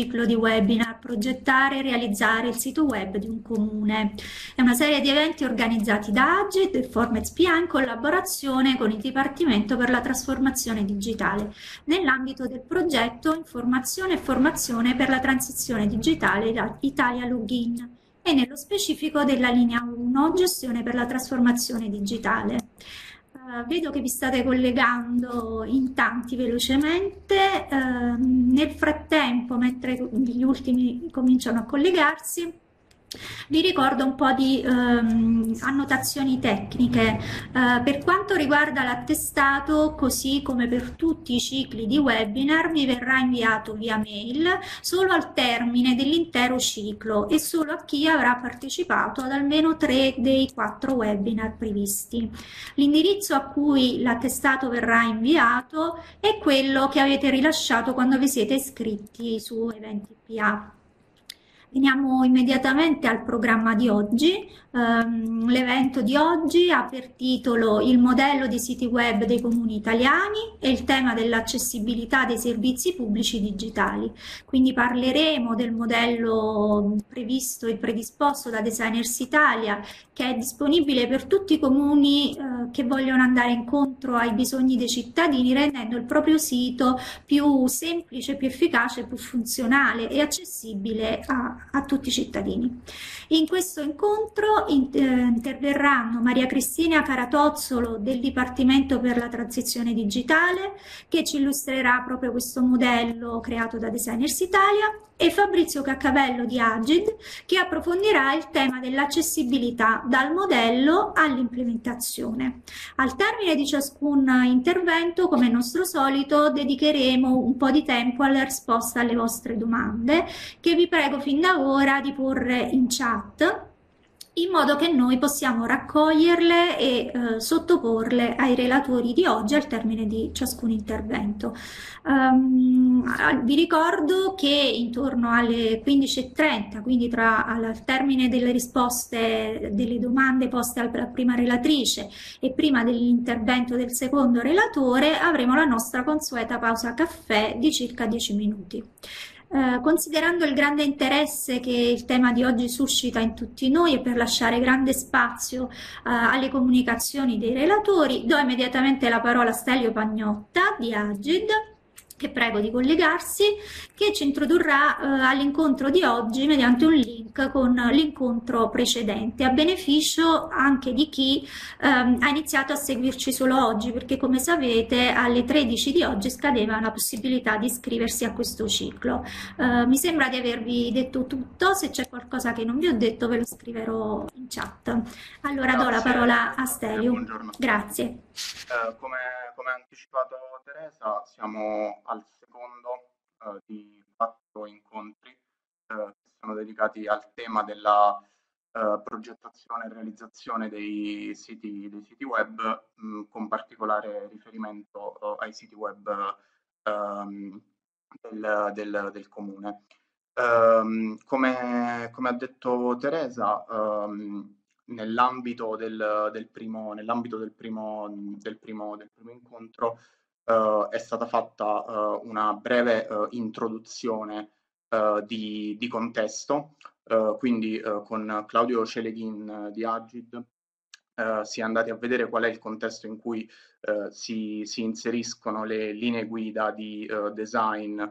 ciclo di webinar Progettare e realizzare il sito web di un comune. È una serie di eventi organizzati da Agit e Formez PA in collaborazione con il Dipartimento per la trasformazione digitale nell'ambito del progetto Informazione e formazione per la transizione digitale Italia Login e nello specifico della linea 1 Gestione per la trasformazione digitale. Eh, vedo che vi state collegando in tanti velocemente, uh, nel frattempo mentre gli ultimi cominciano a collegarsi vi ricordo un po' di ehm, annotazioni tecniche. Eh, per quanto riguarda l'attestato, così come per tutti i cicli di webinar, vi verrà inviato via mail solo al termine dell'intero ciclo e solo a chi avrà partecipato ad almeno tre dei quattro webinar previsti. L'indirizzo a cui l'attestato verrà inviato è quello che avete rilasciato quando vi siete iscritti su Eventi PA. Veniamo immediatamente al programma di oggi. Um, l'evento di oggi ha per titolo Il modello di siti web dei comuni italiani e il tema dell'accessibilità dei servizi pubblici digitali. Quindi parleremo del modello previsto e predisposto da Designers Italia che è disponibile per tutti i comuni eh, che vogliono andare incontro ai bisogni dei cittadini rendendo il proprio sito più semplice, più efficace, più funzionale e accessibile a, a tutti i cittadini. In questo incontro eh, interverranno Maria Cristina Caratozzolo del Dipartimento per la Transizione Digitale che ci illustrerà proprio questo modello creato da Designers Italia e Fabrizio Caccavello di Agid che approfondirà il tema dell'accessibilità dal modello all'implementazione. Al termine di ciascun intervento, come nostro solito, dedicheremo un po' di tempo alla risposta alle vostre domande che vi prego fin da ora di porre in chat in modo che noi possiamo raccoglierle e eh, sottoporle ai relatori di oggi al termine di ciascun intervento. Um, vi ricordo che intorno alle 15.30, quindi tra, al termine delle risposte delle domande poste alla prima relatrice e prima dell'intervento del secondo relatore, avremo la nostra consueta pausa caffè di circa 10 minuti. Eh, considerando il grande interesse che il tema di oggi suscita in tutti noi e per lasciare grande spazio eh, alle comunicazioni dei relatori, do immediatamente la parola a Stelio Pagnotta di Agid che prego di collegarsi, che ci introdurrà eh, all'incontro di oggi mediante un link con l'incontro precedente, a beneficio anche di chi ehm, ha iniziato a seguirci solo oggi, perché come sapete alle 13 di oggi scadeva la possibilità di iscriversi a questo ciclo. Eh, mi sembra di avervi detto tutto, se c'è qualcosa che non vi ho detto ve lo scriverò in chat. Allora Grazie. do la parola a Stelio. Buongiorno. Grazie. Uh, come come ha anticipato Teresa, siamo al secondo eh, di quattro incontri eh, che sono dedicati al tema della eh, progettazione e realizzazione dei siti, dei siti web, mh, mm, con particolare riferimento eh, ai siti web ehm, del, del, del, comune. Ehm, come, come, ha detto Teresa, ehm, nell'ambito del, del, primo, nell'ambito del, primo, del primo, primo, incontro uh, è stata fatta uh, una breve uh, introduzione di, di, contesto, quindi con Claudio Celeghin di Agid si è andati a vedere qual è il contesto in cui si, si, inseriscono le linee guida di design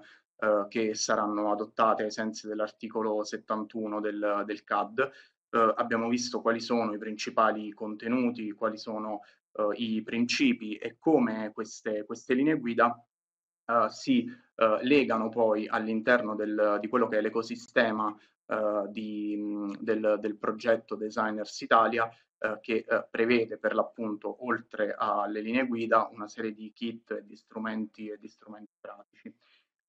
che saranno adottate ai sensi dell'articolo 71 del, del CAD eh, abbiamo visto quali sono i principali contenuti, quali sono eh, i principi e come queste, queste linee guida eh, si ehm, legano poi all'interno di quello che è l'ecosistema ehm, mhmm, del, del, progetto Designers Italia ehm, che prevede per l'appunto oltre alle linee guida una serie di kit e di strumenti e di strumenti pratici.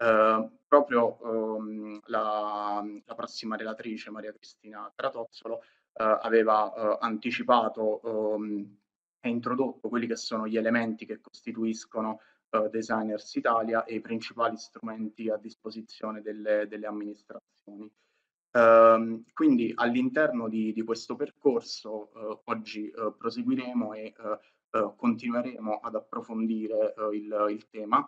Ehm, proprio ehm, la, la, prossima relatrice Maria Cristina Caratozzolo eh, aveva eh, anticipato ehm, e introdotto quelli che sono gli elementi che costituiscono eh, Designers Italia e i principali strumenti a disposizione delle, delle amministrazioni. Ehm, quindi all'interno di, di, questo percorso eh, oggi eh, proseguiremo e continueremo ad approfondire il, il tema.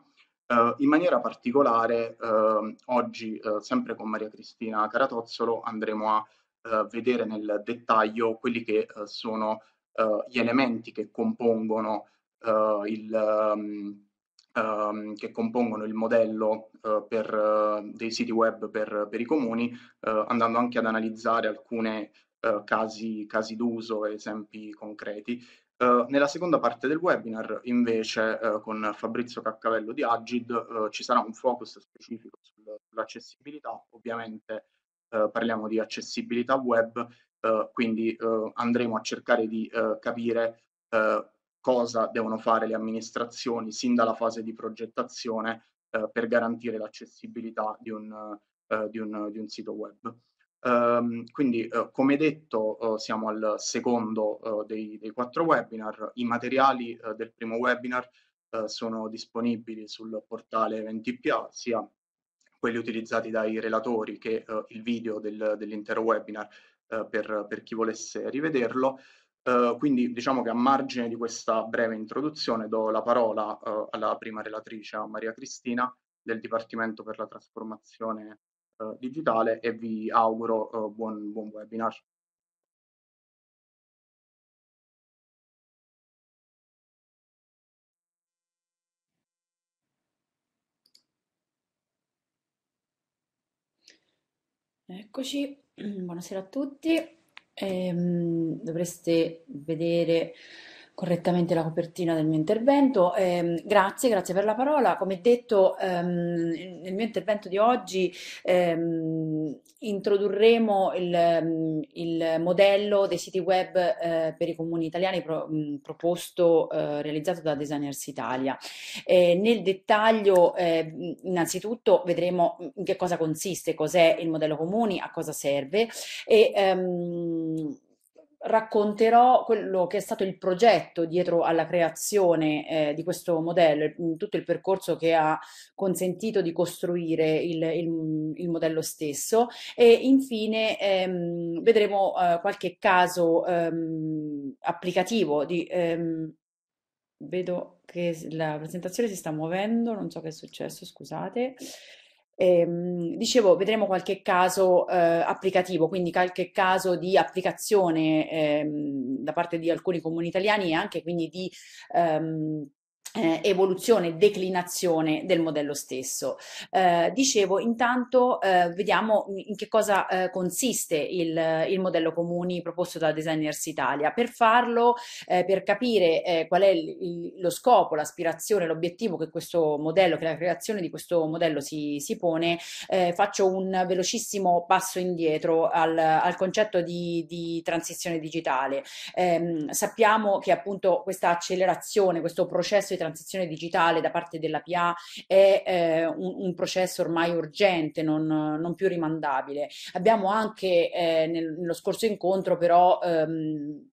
Uh, in maniera particolare, uh, oggi, uh, sempre con Maria Cristina Caratozzolo, andremo a vedere nel dettaglio quelli che sono gli elementi che compongono, il, um, um, che compongono il modello per, dei siti web per, per i comuni, andando anche ad analizzare alcuni casi, casi d'uso, esempi concreti. Eh, nella seconda parte del webinar, invece, uh, con Fabrizio Caccavello di Agid, uh, ci sarà un focus specifico sul, sull'accessibilità. Ovviamente parliamo di accessibilità web, quindi andremo a cercare di capire cosa devono fare le amministrazioni sin dalla fase di progettazione per garantire l'accessibilità di un, di un, di un sito web. Um, quindi, uh, come detto, uh, siamo al secondo uh, dei, dei, quattro webinar. I materiali del primo webinar sono disponibili sul portale 20PA, sia quelli utilizzati dai relatori che il video del, dell'intero webinar per, per, chi volesse rivederlo. quindi diciamo che a margine di questa breve introduzione do la parola alla prima relatrice, a Maria Cristina, del Dipartimento per la trasformazione eh, digitale e vi auguro eh, buon, buon webinar. Eccoci, buonasera a tutti. Ehm, dovreste vedere correttamente la copertina del mio intervento. Eh, grazie, grazie per la parola. Come detto, ehm, nel mio intervento di oggi ehm, introdurremo il, il, modello dei siti web eh, per i comuni italiani pro, mh, mm, proposto, eh, realizzato da Designers Italia. nel dettaglio, ehm, innanzitutto, vedremo in che cosa consiste, cos'è il modello comuni, a cosa serve e ehm, racconterò quello che è stato il progetto dietro alla creazione eh, di questo modello, mm, tutto il percorso che ha consentito di costruire il, il, il modello stesso e infine ehm, vedremo eh, qualche caso ehm, applicativo di, ehm, vedo che la presentazione si sta muovendo, non so che è successo, scusate. Ehm, dicevo, vedremo qualche caso eh, applicativo, quindi qualche caso di applicazione ehm, da parte di alcuni comuni italiani e anche quindi di ehm, eh, evoluzione, declinazione del modello stesso. Eh, dicevo, intanto eh, vediamo in che cosa eh, consiste il, il modello comuni proposto da Designers Italia. Per farlo, eh, per capire eh, qual è il, lo scopo, l'aspirazione, l'obiettivo che questo modello, che la creazione di questo modello si, si pone, eh, faccio un velocissimo passo indietro al, al concetto di, di transizione digitale. Eh, sappiamo che appunto questa accelerazione, questo processo di transizione digitale da parte della PA è eh, un, un, processo ormai urgente, non, non più rimandabile. Abbiamo anche eh, nel, nello scorso incontro però ehm,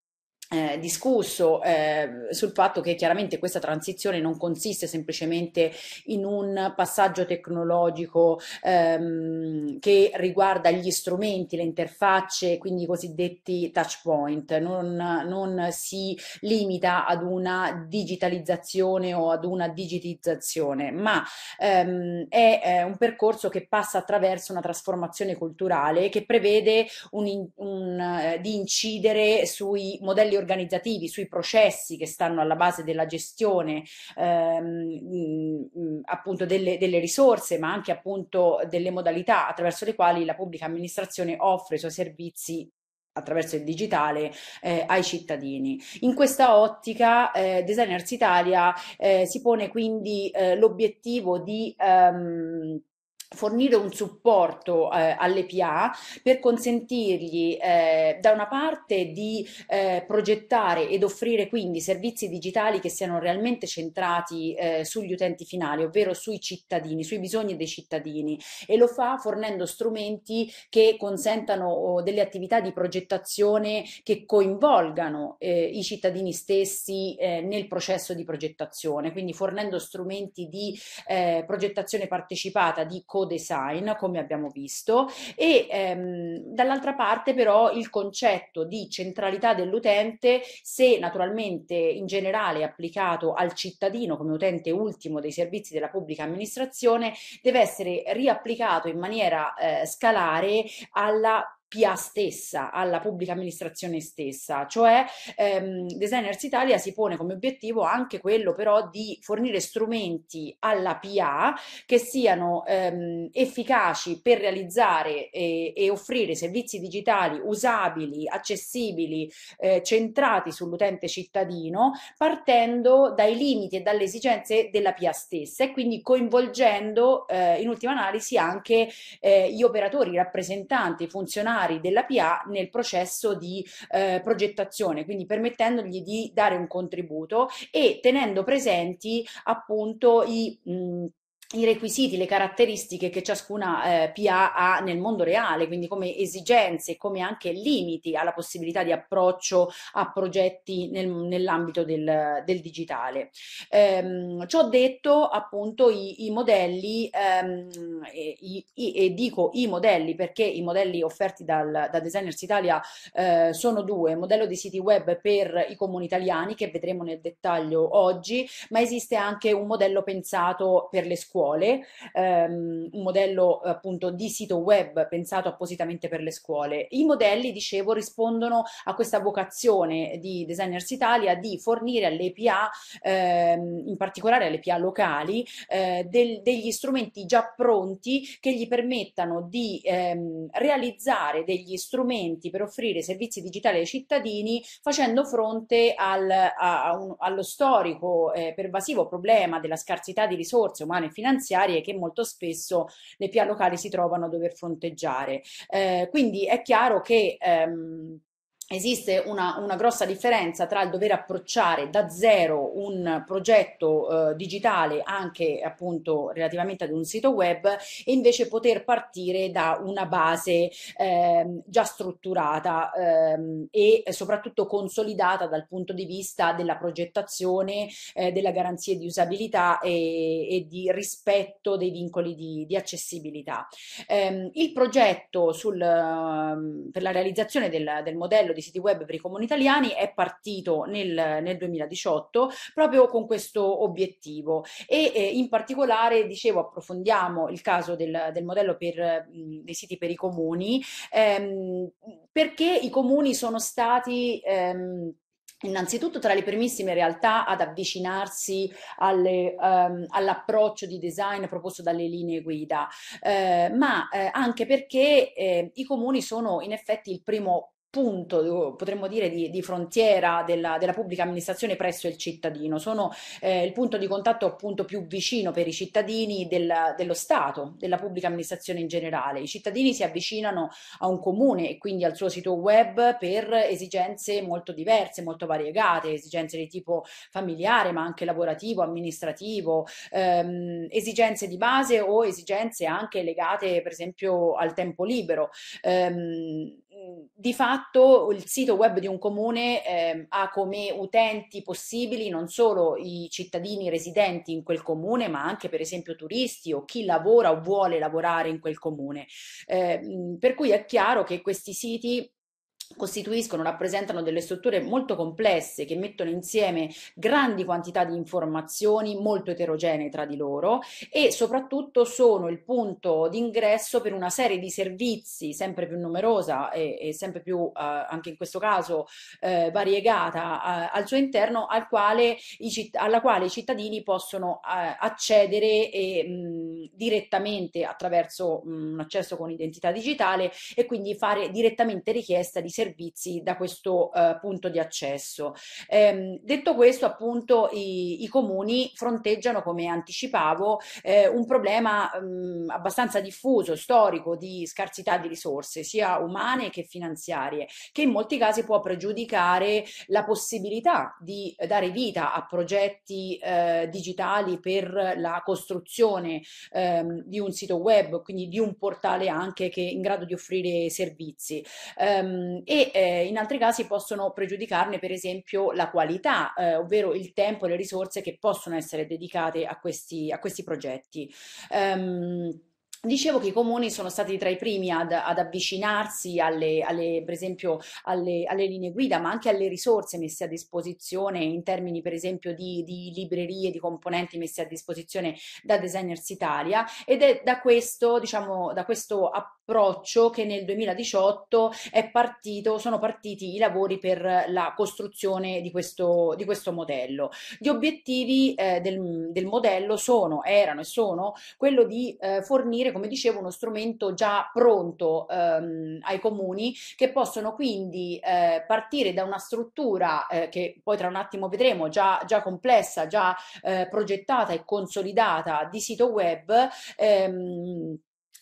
eh, discusso eh, sul fatto che chiaramente questa transizione non consiste semplicemente in un passaggio tecnologico ehm, che riguarda gli strumenti, le interfacce, quindi i cosiddetti touch point, non, non si limita ad una digitalizzazione o ad una digitizzazione, ma ehm, è, è un percorso che passa attraverso una trasformazione culturale che prevede un, un, eh, di incidere sui modelli organizzativi, sui processi che stanno alla base della gestione ehm, mh, appunto delle, delle, risorse, ma anche appunto delle modalità attraverso le quali la pubblica amministrazione offre i suoi servizi attraverso il digitale eh, ai cittadini. In questa ottica eh, Designers Italia eh, si pone quindi eh, l'obiettivo di ehm, fornire un supporto eh, alle PA per consentirgli eh, da una parte di eh, progettare ed offrire quindi servizi digitali che siano realmente centrati eh, sugli utenti finali, ovvero sui cittadini, sui bisogni dei cittadini e lo fa fornendo strumenti che consentano delle attività di progettazione che coinvolgano eh, i cittadini stessi eh, nel processo di progettazione, quindi fornendo strumenti di eh, progettazione partecipata, di co-design, come abbiamo visto, e ehm, dall'altra parte però il concetto di centralità dell'utente, se naturalmente in generale applicato al cittadino come utente ultimo dei servizi della pubblica amministrazione, deve essere riapplicato in maniera eh, scalare alla PA stessa, alla pubblica amministrazione stessa, cioè ehm, Designers Italia si pone come obiettivo anche quello però di fornire strumenti alla PA che siano ehm, efficaci per realizzare e, e, offrire servizi digitali usabili, accessibili, eh, centrati sull'utente cittadino, partendo dai limiti e dalle esigenze della PA stessa e quindi coinvolgendo eh, in ultima analisi anche eh, gli operatori, i rappresentanti, i funzionari disciplinari della PA nel processo di eh, progettazione, quindi permettendogli di dare un contributo e tenendo presenti appunto i mh, i requisiti, le caratteristiche che ciascuna eh, PA ha nel mondo reale, quindi come esigenze, come anche limiti alla possibilità di approccio a progetti nel, nell'ambito del, del, digitale. Ehm, ciò detto, appunto, i, i modelli, ehm, i, i, e dico i modelli perché i modelli offerti dal, da Designers Italia eh, sono due, modello di siti web per i comuni italiani che vedremo nel dettaglio oggi, ma esiste anche un modello pensato per le scuole scuole, ehm, un modello appunto di sito web pensato appositamente per le scuole. I modelli, dicevo, rispondono a questa vocazione di Designers Italia di fornire alle PA, ehm, in particolare alle PA locali, eh, del, degli strumenti già pronti che gli permettano di ehm, realizzare degli strumenti per offrire servizi digitali ai cittadini facendo fronte al, a, a un, allo storico eh, pervasivo problema della scarsità di risorse umane e finanziarie finanziarie che molto spesso le PIA locali si trovano a dover fronteggiare. Eh, quindi è chiaro che ehm, esiste una, una, grossa differenza tra il dover approcciare da zero un progetto eh, digitale anche appunto relativamente ad un sito web e invece poter partire da una base eh, già strutturata eh, e soprattutto consolidata dal punto di vista della progettazione, eh, della garanzia di usabilità e, e, di rispetto dei vincoli di, di accessibilità. Ehm, il progetto sul, ehm, per la realizzazione del, del modello di siti web per i comuni italiani è partito nel, nel 2018 proprio con questo obiettivo e eh, in particolare, dicevo, approfondiamo il caso del, del modello per, mh, dei siti per i comuni ehm, perché i comuni sono stati... Ehm, Innanzitutto tra le primissime realtà ad avvicinarsi alle, um, all'approccio di design proposto dalle linee guida, eh, ma eh, anche perché eh, i comuni sono in effetti il primo punto, potremmo dire, di, di frontiera della, della, pubblica amministrazione presso il cittadino, sono eh, il punto di contatto appunto più vicino per i cittadini del, dello Stato, della pubblica amministrazione in generale. I cittadini si avvicinano a un comune e quindi al suo sito web per esigenze molto diverse, molto variegate, esigenze di tipo familiare ma anche lavorativo, amministrativo, ehm, esigenze di base o esigenze anche legate per esempio al tempo libero. Ehm, di fatto il sito web di un comune eh, ha come utenti possibili non solo i cittadini residenti in quel comune, ma anche per esempio turisti o chi lavora o vuole lavorare in quel comune. Eh, per cui è chiaro che questi siti costituiscono, rappresentano delle strutture molto complesse che mettono insieme grandi quantità di informazioni molto eterogenee tra di loro e soprattutto sono il punto d'ingresso per una serie di servizi sempre più numerosa e, e sempre più eh, anche in questo caso eh, variegata eh, al suo interno al quale citt- alla quale i cittadini possono eh, accedere e, mh, mm, direttamente attraverso mh, mm, un accesso con identità digitale e quindi fare direttamente richiesta di servizi da questo eh, punto di accesso. Eh, detto questo, appunto, i, i, comuni fronteggiano, come anticipavo, eh, un problema mh, mm, abbastanza diffuso, storico, di scarsità di risorse, sia umane che finanziarie, che in molti casi può pregiudicare la possibilità di dare vita a progetti eh, digitali per la costruzione ehm, di un sito web, quindi di un portale anche che è in grado di offrire servizi. Um, e eh, in altri casi possono pregiudicarne per esempio la qualità, eh, ovvero il tempo e le risorse che possono essere dedicate a questi, a questi progetti. Um, Dicevo che i comuni sono stati tra i primi ad, ad avvicinarsi alle, alle, per esempio alle, alle, linee guida, ma anche alle risorse messe a disposizione in termini per esempio di, di librerie, di componenti messe a disposizione da Designers Italia ed è da questo, diciamo, da questo approccio che nel 2018 partito, sono partiti i lavori per la costruzione di questo, di questo modello. Gli obiettivi eh, del, del, modello sono, erano e sono quello di eh, fornire come dicevo, uno strumento già pronto ehm, ai comuni che possono quindi eh, partire da una struttura eh, che poi tra un attimo vedremo già, già complessa, già eh, progettata e consolidata di sito web. Ehm,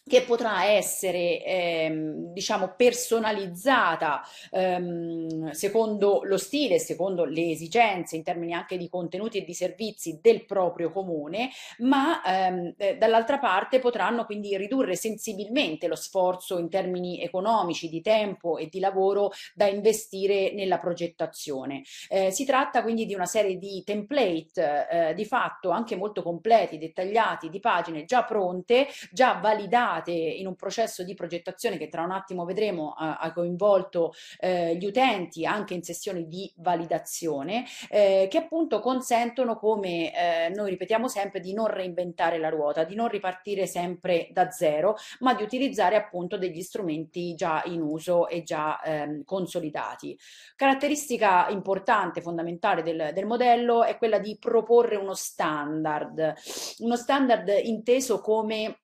che potrà essere ehm, diciamo personalizzata ehm, secondo lo stile, secondo le esigenze in termini anche di contenuti e di servizi del proprio comune, ma ehm, eh, dall'altra parte potranno quindi ridurre sensibilmente lo sforzo in termini economici, di tempo e di lavoro da investire nella progettazione. Eh, si tratta quindi di una serie di template eh, di fatto anche molto completi, dettagliati, di pagine già pronte, già validate implicate in un processo di progettazione che tra un attimo vedremo ha, ha coinvolto eh, gli utenti anche in sessioni di validazione eh, che appunto consentono come eh, noi ripetiamo sempre di non reinventare la ruota, di non ripartire sempre da zero ma di utilizzare appunto degli strumenti già in uso e già ehm, consolidati. Caratteristica importante, fondamentale del, del modello è quella di proporre uno standard, uno standard inteso come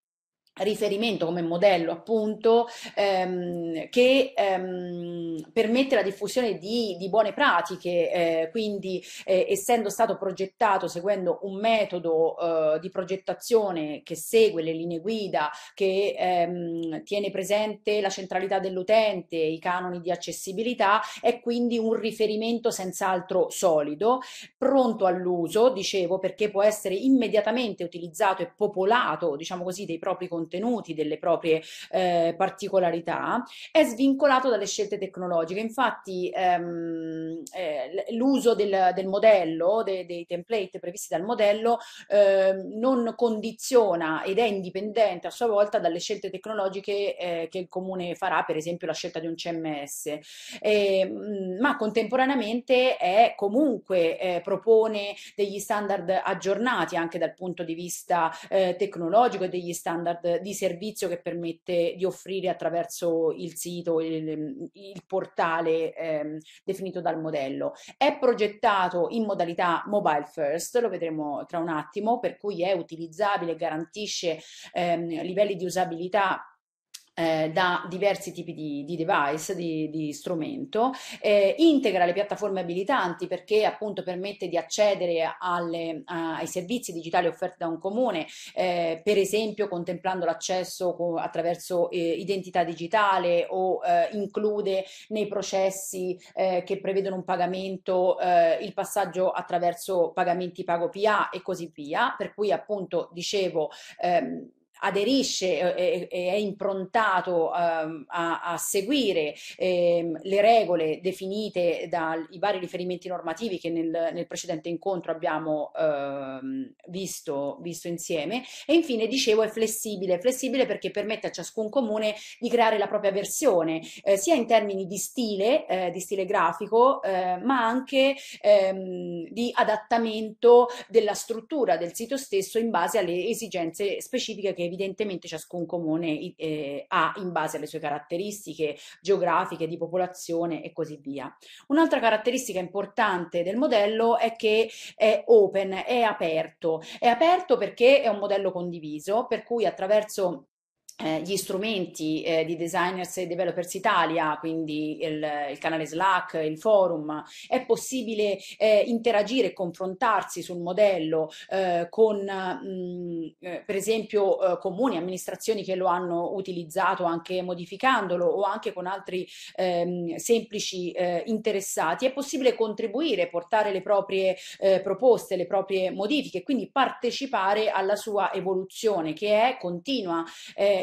riferimento come modello appunto ehm, che ehm, permette la diffusione di, di buone pratiche eh, quindi eh, essendo stato progettato seguendo un metodo eh, di progettazione che segue le linee guida che ehm, tiene presente la centralità dell'utente i canoni di accessibilità è quindi un riferimento senz'altro solido pronto all'uso dicevo perché può essere immediatamente utilizzato e popolato diciamo così dei propri contenuti contenuti, delle proprie eh, particolarità, è svincolato dalle scelte tecnologiche. Infatti ehm, eh, l'uso del, del, modello, de, dei template previsti dal modello, ehm, non condiziona ed è indipendente a sua volta dalle scelte tecnologiche eh, che il comune farà, per esempio la scelta di un CMS, mh, ehm, ma contemporaneamente è comunque eh, propone degli standard aggiornati anche dal punto di vista eh, tecnologico e degli standard eh, di servizio che permette di offrire attraverso il sito, il, il portale ehm, definito dal modello. È progettato in modalità mobile first, lo vedremo tra un attimo, per cui è utilizzabile, garantisce ehm, livelli di usabilità eh, da diversi tipi di, di device, di, di strumento, eh, integra le piattaforme abilitanti perché appunto permette di accedere alle, a, ai servizi digitali offerti da un comune, eh, per esempio contemplando l'accesso co- attraverso eh, identità digitale o eh, include nei processi eh, che prevedono un pagamento il passaggio attraverso pagamenti pago PA e così via, per cui appunto dicevo ehm, aderisce eh, e, è improntato ehm, a, seguire ehm, le regole definite dai vari riferimenti normativi che nel, precedente incontro abbiamo ehm, visto, visto insieme e infine dicevo è flessibile, flessibile perché permette a ciascun comune di creare la propria versione eh, sia in termini di stile, eh, di stile grafico ma anche di adattamento della struttura del sito stesso in base alle esigenze specifiche che evidentemente ciascun comune eh, ha in base alle sue caratteristiche geografiche, di popolazione e così via. Un'altra caratteristica importante del modello è che è open, è aperto. È aperto perché è un modello condiviso, per cui attraverso eh, gli strumenti eh, di Designers e Developers Italia, quindi il, il, canale Slack, il forum, è possibile eh, interagire e confrontarsi sul modello eh, con mh, mm, eh, per esempio eh, comuni, amministrazioni che lo hanno utilizzato anche modificandolo o anche con altri ehm, semplici interessati, è possibile contribuire, portare le proprie proposte, le proprie modifiche, quindi partecipare alla sua evoluzione che è continua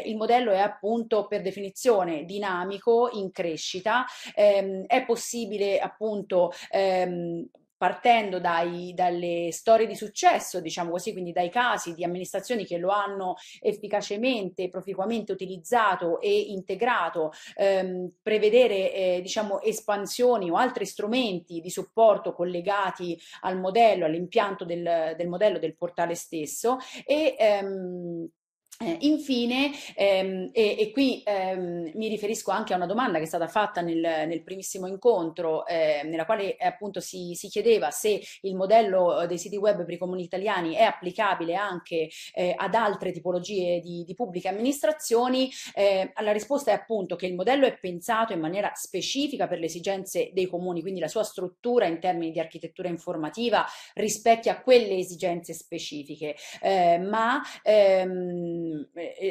il modello è appunto per definizione dinamico, in crescita, ehm, è possibile appunto ehm, partendo dai, dalle storie di successo, diciamo così, quindi dai casi di amministrazioni che lo hanno efficacemente, proficuamente utilizzato e integrato, ehm, prevedere eh, diciamo, espansioni o altri strumenti di supporto collegati al modello, all'impianto del, del modello del portale stesso e ehm, eh, infine, ehm, e, e, qui ehm, mi riferisco anche a una domanda che è stata fatta nel, nel primissimo incontro, eh, nella quale eh, appunto si, si, chiedeva se il modello eh, dei siti web per i comuni italiani è applicabile anche eh, ad altre tipologie di, di pubbliche amministrazioni. Eh, la risposta è appunto che il modello è pensato in maniera specifica per le esigenze dei comuni, quindi la sua struttura in termini di architettura informativa rispecchia quelle esigenze specifiche, ma ehm, Ehm,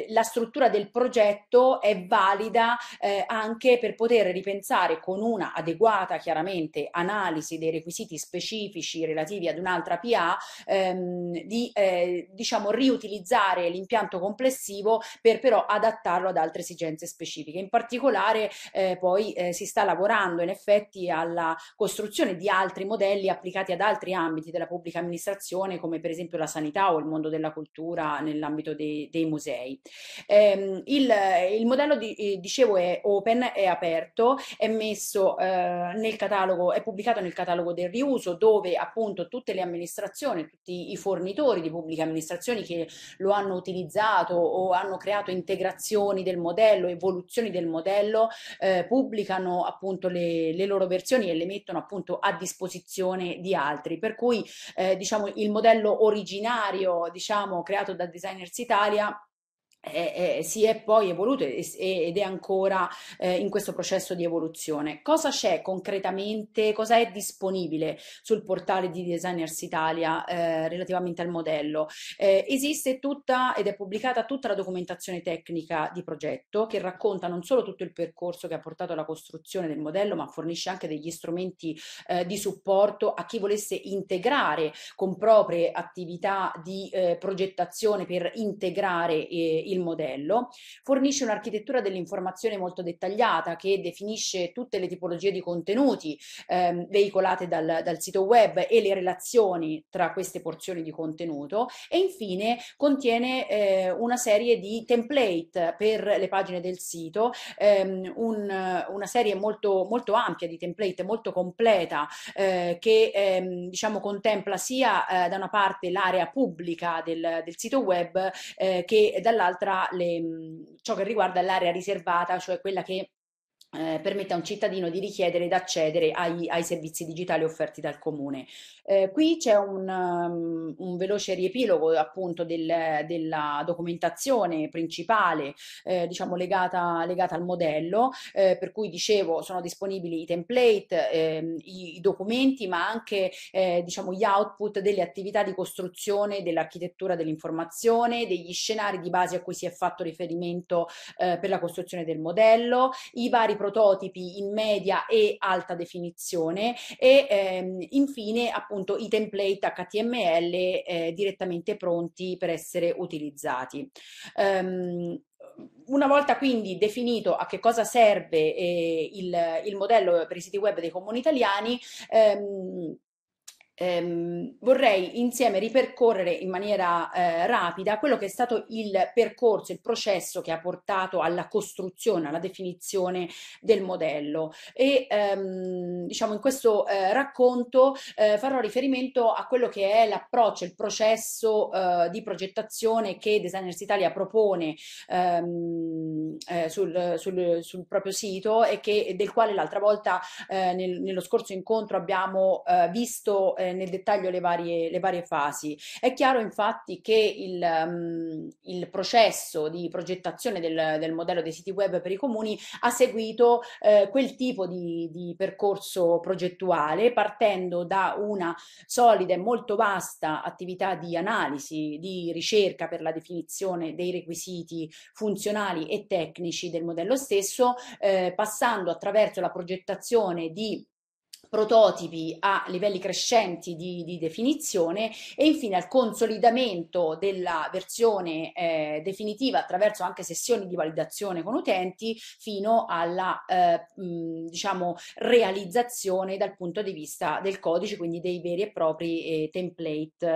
la struttura del progetto è valida eh, anche per poter ripensare con una adeguata chiaramente analisi dei requisiti specifici relativi ad un'altra PA ehm, di eh, diciamo riutilizzare l'impianto complessivo per però adattarlo ad altre esigenze specifiche. In particolare eh, poi eh, si sta lavorando in effetti alla costruzione di altri modelli applicati ad altri ambiti della pubblica amministrazione come per esempio la sanità o il mondo della cultura nell'ambito dei, dei musei. Eh, il, il, modello, di, eh, dicevo, è open, è aperto, è messo eh, nel catalogo, è pubblicato nel catalogo del riuso dove appunto tutte le amministrazioni, tutti i fornitori di pubbliche amministrazioni che lo hanno utilizzato o hanno creato integrazioni del modello, evoluzioni del modello, eh, pubblicano appunto le, le loro versioni e le mettono appunto a disposizione di altri. Per cui eh, diciamo il modello originario diciamo creato da Designers Italia eh, eh, si è poi evoluto ed è ancora eh, in questo processo di evoluzione. Cosa c'è concretamente, cosa è disponibile sul portale di Designers Italia eh, relativamente al modello? Eh, esiste tutta ed è pubblicata tutta la documentazione tecnica di progetto che racconta non solo tutto il percorso che ha portato alla costruzione del modello, ma fornisce anche degli strumenti eh, di supporto a chi volesse integrare con proprie attività di progettazione per integrare il il modello, fornisce un'architettura dell'informazione molto dettagliata che definisce tutte le tipologie di contenuti ehm, veicolate dal, dal sito web e le relazioni tra queste porzioni di contenuto e infine contiene eh, una serie di template per le pagine del sito, ehm, un, una serie molto, molto ampia di template, molto completa, eh, che ehm, diciamo contempla sia eh, da una parte l'area pubblica del, del sito web eh, che dall'altra tra le, ciò che riguarda l'area riservata, cioè quella che eh, permette a un cittadino di richiedere ed accedere ai, ai servizi digitali offerti dal comune. Eh, qui c'è un, um, un, veloce riepilogo appunto del, della documentazione principale eh, diciamo legata, legata, al modello eh, per cui dicevo sono disponibili i template, ehm, i, i, documenti ma anche eh, diciamo gli output delle attività di costruzione dell'architettura dell'informazione, degli scenari di base a cui si è fatto riferimento eh, per la costruzione del modello, i vari prototipi in media e alta definizione e ehm, infine appunto i template HTML eh, direttamente pronti per essere utilizzati. Um, una volta quindi definito a che cosa serve eh, il, il, modello per i siti web dei comuni italiani, ehm, ehm, vorrei insieme ripercorrere in maniera eh, rapida quello che è stato il percorso, il processo che ha portato alla costruzione, alla definizione del modello e ehm, diciamo in questo eh, racconto eh, farò riferimento a quello che è l'approccio, il processo eh, di progettazione che Designers Italia propone ehm, eh, sul, sul, sul proprio sito e che, del quale l'altra volta eh, nel, nello scorso incontro abbiamo eh, visto eh, eh, nel dettaglio le varie, le varie, fasi. È chiaro infatti che il, um, il processo di progettazione del, del, modello dei siti web per i comuni ha seguito eh, quel tipo di, di percorso progettuale partendo da una solida e molto vasta attività di analisi, di ricerca per la definizione dei requisiti funzionali e tecnici del modello stesso, eh, passando attraverso la progettazione di prototipi a livelli crescenti di, di, definizione e infine al consolidamento della versione eh, definitiva attraverso anche sessioni di validazione con utenti fino alla eh, mh, diciamo realizzazione dal punto di vista del codice quindi dei veri e propri eh, template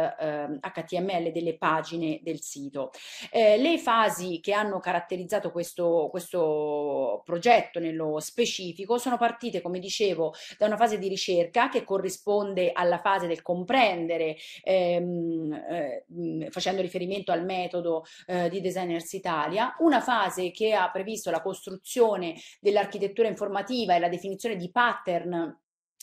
HTML eh, delle pagine del sito. Eh, le fasi che hanno caratterizzato questo, questo progetto nello specifico sono partite come dicevo da una fase di di ricerca che corrisponde alla fase del comprendere, ehm, eh, facendo riferimento al metodo eh, di Designers Italia, una fase che ha previsto la costruzione dell'architettura informativa e la definizione di pattern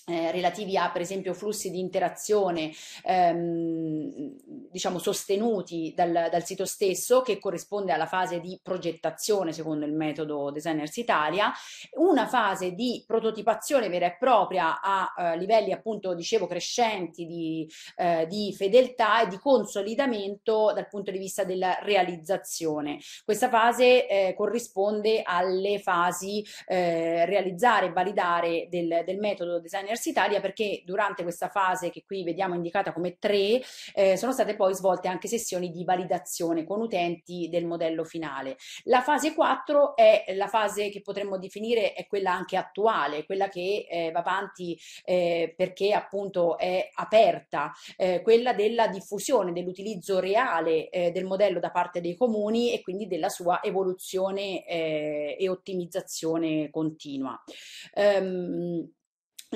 eh, relativi a per esempio flussi di interazione ehm, diciamo, sostenuti dal, dal, sito stesso, che corrisponde alla fase di progettazione secondo il metodo Designers Italia, una fase di prototipazione vera e propria a eh, livelli appunto, dicevo, crescenti di, eh, di fedeltà e di consolidamento dal punto di vista della realizzazione. Questa fase eh, corrisponde alle fasi eh, realizzare e validare del, del metodo Designers Italia perché durante questa fase che qui vediamo indicata come tre eh, sono state poi svolte anche sessioni di validazione con utenti del modello finale. La fase 4 è la fase che potremmo definire è quella anche attuale, quella che eh, va avanti eh, perché appunto è aperta, eh, quella della diffusione, dell'utilizzo reale eh, del modello da parte dei comuni e quindi della sua evoluzione eh, e ottimizzazione continua. Um,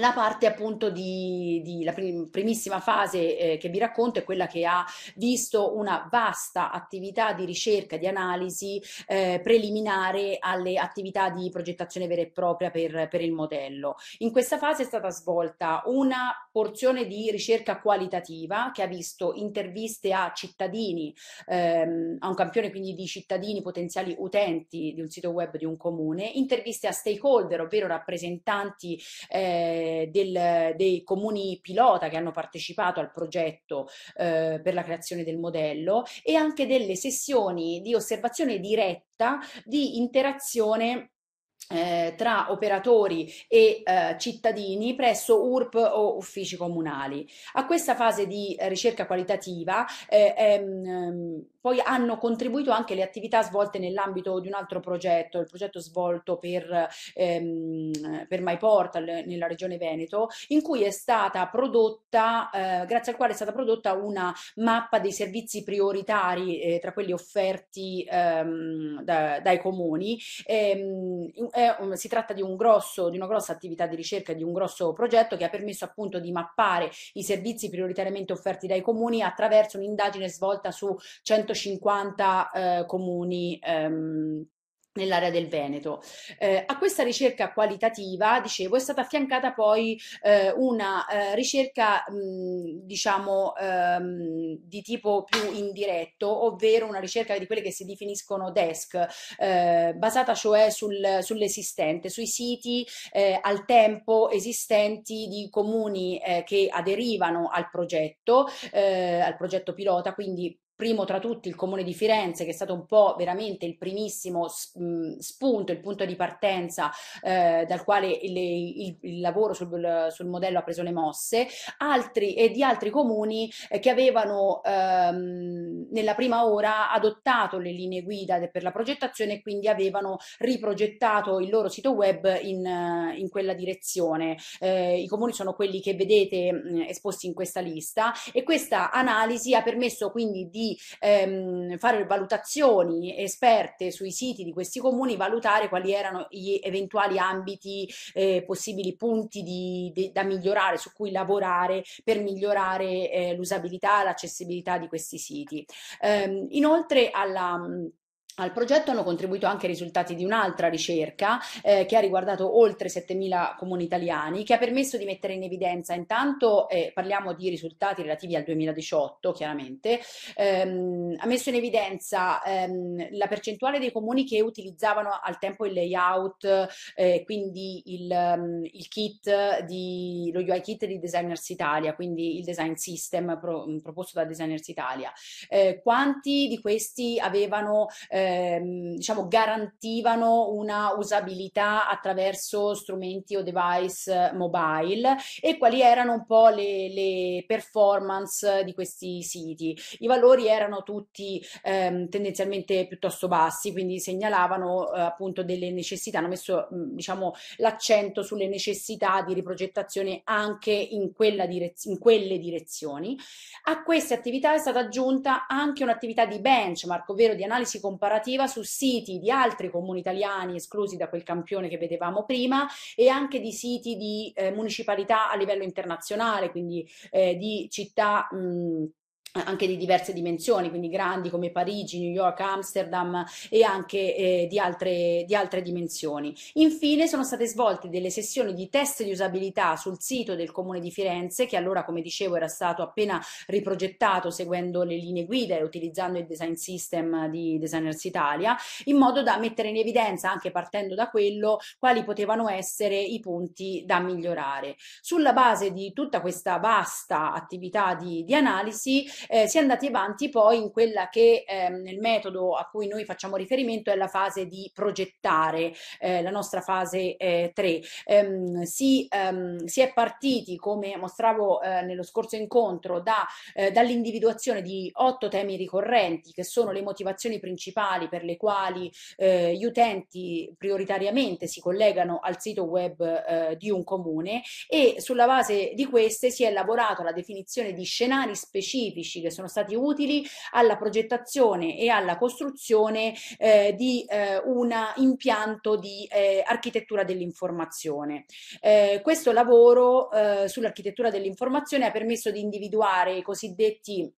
la parte appunto di, di la prim primissima fase eh, che vi racconto è quella che ha visto una vasta attività di ricerca, di analisi eh, preliminare alle attività di progettazione vera e propria per, per il modello. In questa fase è stata svolta una porzione di ricerca qualitativa che ha visto interviste a cittadini, ehm, a un campione quindi di cittadini potenziali utenti di un sito web di un comune, interviste a stakeholder, ovvero rappresentanti eh, del, dei comuni pilota che hanno partecipato al progetto eh, per la creazione del modello e anche delle sessioni di osservazione diretta di interazione eh, tra operatori e eh, cittadini presso URP o uffici comunali. A questa fase di eh, ricerca qualitativa eh, ehm, poi hanno contribuito anche le attività svolte nell'ambito di un altro progetto, il progetto svolto per, ehm, per MyPortal nella regione Veneto, in cui è stata prodotta, eh, grazie al quale è stata prodotta una mappa dei servizi prioritari eh, tra quelli offerti ehm, da, dai comuni. Ehm, eh, si tratta di, un grosso, di una grossa attività di ricerca, di un grosso progetto che ha permesso appunto di mappare i servizi prioritariamente offerti dai comuni attraverso un'indagine svolta su 100 150 eh, comuni ehm, nell'area del Veneto. Eh, a questa ricerca qualitativa, dicevo, è stata affiancata poi eh, una eh, ricerca, mh, mm, diciamo, ehm, di tipo più indiretto, ovvero una ricerca di quelle che si definiscono desk, eh, basata cioè sul, sull'esistente, sui siti eh, al tempo esistenti di comuni eh, che aderivano al progetto, al progetto pilota, quindi primo tra tutti il comune di Firenze che è stato un po' veramente il primissimo spunto, il punto di partenza eh, dal quale il, il, il lavoro sul, sul, modello ha preso le mosse, altri e di altri comuni eh, che avevano ehm, nella prima ora adottato le linee guida per la progettazione e quindi avevano riprogettato il loro sito web in, in quella direzione. Eh, I comuni sono quelli che vedete mh, esposti in questa lista e questa analisi ha permesso quindi di di ehm, fare valutazioni esperte sui siti di questi comuni, valutare quali erano gli eventuali ambiti, eh, possibili punti di, di, da migliorare, su cui lavorare per migliorare eh, l'usabilità, l'accessibilità di questi siti. Ehm, inoltre alla al progetto hanno contribuito anche i risultati di un'altra ricerca eh, che ha riguardato oltre 7.000 comuni italiani, che ha permesso di mettere in evidenza, intanto eh, parliamo di risultati relativi al 2018 chiaramente, ehm, ha messo in evidenza ehm, la percentuale dei comuni che utilizzavano al tempo il layout, eh, quindi il, um, il kit di, lo UI kit di Designers Italia, quindi il design system pro, proposto da Designers Italia. Eh, quanti di questi avevano eh, ehm, diciamo, garantivano una usabilità attraverso strumenti o device eh, mobile e quali erano un po' le, le performance di questi siti. I valori erano tutti ehm, tendenzialmente piuttosto bassi, quindi segnalavano eh, appunto delle necessità, hanno messo mm, diciamo, l'accento sulle necessità di riprogettazione anche in, direz- in quelle direzioni. A queste attività è stata aggiunta anche un'attività di benchmark, ovvero di analisi comparativa comparativa su siti di altri comuni italiani esclusi da quel campione che vedevamo prima e anche di siti di eh, municipalità a livello internazionale, quindi eh, di città mh, eh, anche di diverse dimensioni, quindi grandi come Parigi, New York, Amsterdam e anche eh, di, altre, di, altre, dimensioni. Infine sono state svolte delle sessioni di test di usabilità sul sito del Comune di Firenze, che allora, come dicevo, era stato appena riprogettato seguendo le linee guida e utilizzando il design system di Designers Italia, in modo da mettere in evidenza, anche partendo da quello, quali potevano essere i punti da migliorare. Sulla base di tutta questa vasta attività di, di analisi, eh, si è andati avanti poi in quella che eh, nel metodo a cui noi facciamo riferimento è la fase di progettare, eh, la nostra fase 3. Eh, ehm, si, ehm, si, è partiti, come mostravo eh, nello scorso incontro, da, eh, dall'individuazione di otto temi ricorrenti che sono le motivazioni principali per le quali gli utenti prioritariamente si collegano al sito web di un comune e sulla base di queste si è elaborata la definizione di scenari specifici specifici che sono stati utili alla progettazione e alla costruzione eh, di eh, un impianto di eh, architettura dell'informazione. Eh, questo lavoro eh, sull'architettura dell'informazione ha permesso di individuare i cosiddetti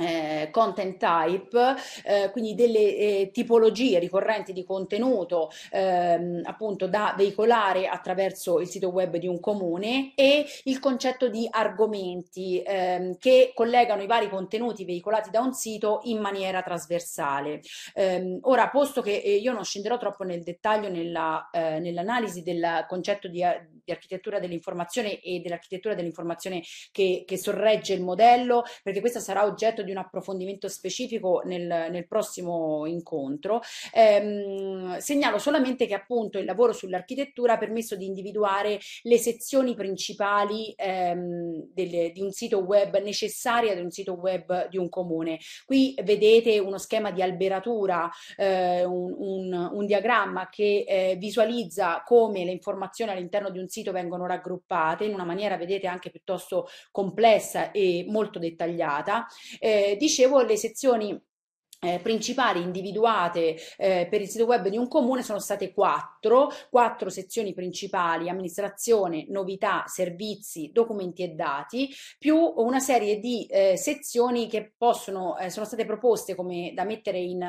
eh, content type, eh, quindi delle eh, tipologie ricorrenti di contenuto ehm, appunto da veicolare attraverso il sito web di un comune e il concetto di argomenti ehm, che collegano i vari contenuti veicolati da un sito in maniera trasversale. Ehm, ora, posto che eh, io non scenderò troppo nel dettaglio nella, eh, nell'analisi del concetto di, eh, di architettura dell'informazione e dell'architettura dell'informazione che, che sorregge il modello, perché questa sarà oggetto di di un approfondimento specifico nel, nel prossimo incontro. Ehm, segnalo solamente che appunto il lavoro sull'architettura ha permesso di individuare le sezioni principali ehm, delle, di un sito web necessarie ad un sito web di un comune. Qui vedete uno schema di alberatura, eh, un, un, un, diagramma che eh, visualizza come le informazioni all'interno di un sito vengono raggruppate in una maniera, vedete, anche piuttosto complessa e molto dettagliata. Eh, eh, dicevo, le sezioni eh, principali individuate eh, per il sito web di un comune sono state quattro, quattro sezioni principali, amministrazione, novità, servizi, documenti e dati, più una serie di eh, sezioni che possono, eh, sono state proposte come da mettere in,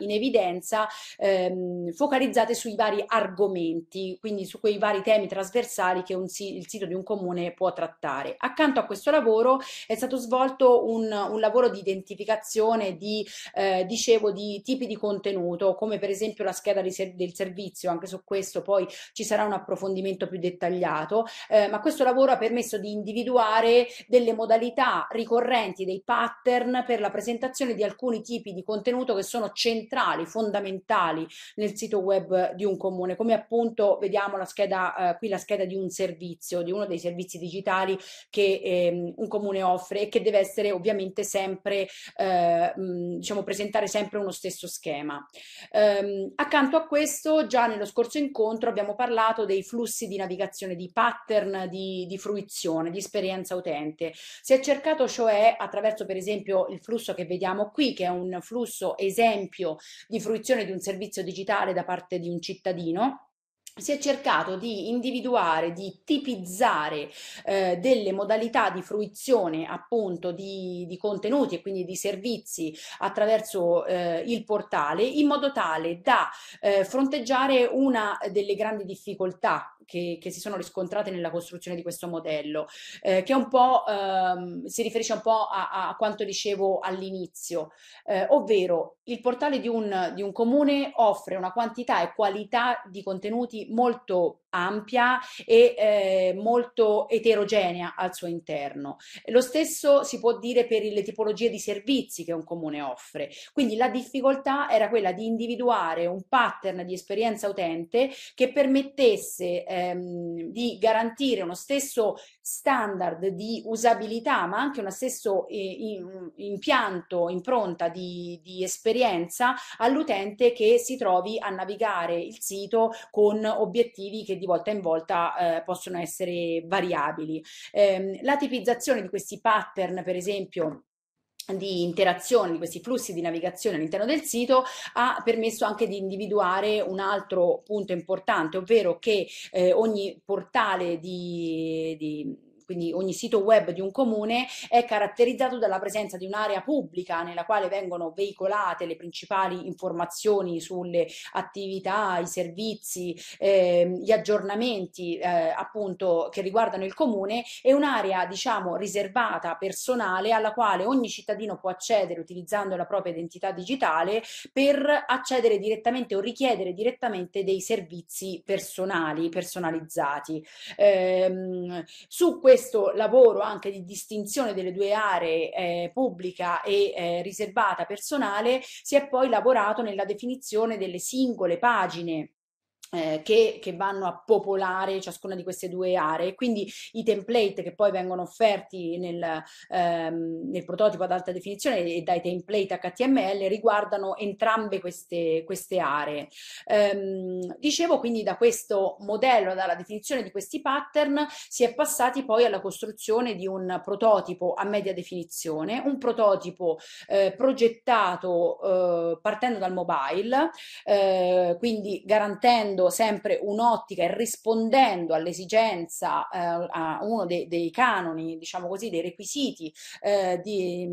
in evidenza, ehm, focalizzate sui vari argomenti, quindi su quei vari temi trasversali che un, il sito di un comune può trattare. Accanto a questo lavoro è stato svolto un, un lavoro di identificazione, di eh, eh, dicevo di tipi di contenuto, come per esempio la scheda del servizio, anche su questo poi ci sarà un approfondimento più dettagliato, eh, ma questo lavoro ha permesso di individuare delle modalità ricorrenti, dei pattern per la presentazione di alcuni tipi di contenuto che sono centrali, fondamentali nel sito web di un comune, come appunto vediamo la scheda, eh, qui la scheda di un servizio, di uno dei servizi digitali che ehm, un comune offre e che deve essere ovviamente sempre eh, mh, diciamo presentato presentare sempre uno stesso schema. Ehm, accanto a questo, già nello scorso incontro abbiamo parlato dei flussi di navigazione, di pattern di, di fruizione, di esperienza utente. Si è cercato cioè attraverso per esempio il flusso che vediamo qui, che è un flusso esempio di fruizione di un servizio digitale da parte di un cittadino, si è cercato di individuare, di tipizzare eh, delle modalità di fruizione appunto di, di, contenuti e quindi di servizi attraverso eh, il portale in modo tale da eh, fronteggiare una delle grandi difficoltà che, che, si sono riscontrate nella costruzione di questo modello, eh, che un po' ehm, si riferisce un po' a, a quanto dicevo all'inizio, eh, ovvero il portale di un, di un comune offre una quantità e qualità di contenuti molto ampia e eh, molto eterogenea al suo interno. Lo stesso si può dire per le tipologie di servizi che un comune offre. Quindi la difficoltà era quella di individuare un pattern di esperienza utente che permettesse ehm, di garantire uno stesso standard di usabilità, ma anche uno stesso eh, in, impianto, impronta di, di esperienza all'utente che si trovi a navigare il sito con obiettivi che di volta in volta eh, possono essere variabili. Eh, la tipizzazione di questi pattern, per esempio, di interazione di questi flussi di navigazione all'interno del sito ha permesso anche di individuare un altro punto importante, ovvero che eh, ogni portale di, di quindi ogni sito web di un comune è caratterizzato dalla presenza di un'area pubblica nella quale vengono veicolate le principali informazioni sulle attività, i servizi, eh, gli aggiornamenti eh, appunto che riguardano il comune e un'area diciamo riservata personale alla quale ogni cittadino può accedere utilizzando la propria identità digitale per accedere direttamente o richiedere direttamente dei servizi personali personalizzati. Eh, su questo questo lavoro anche di distinzione delle due aree eh, pubblica e eh, riservata personale si è poi lavorato nella definizione delle singole pagine eh, che, che, vanno a popolare ciascuna di queste due aree. Quindi i template che poi vengono offerti nel, ehm, nel prototipo ad alta definizione e dai template HTML riguardano entrambe queste, queste aree. Ehm, dicevo quindi da questo modello, dalla definizione di questi pattern, si è passati poi alla costruzione di un prototipo a media definizione, un prototipo eh, progettato eh, partendo dal mobile, eh, quindi garantendo avendo sempre un'ottica e rispondendo all'esigenza, eh, a uno dei, dei, canoni, diciamo così, dei requisiti eh, di,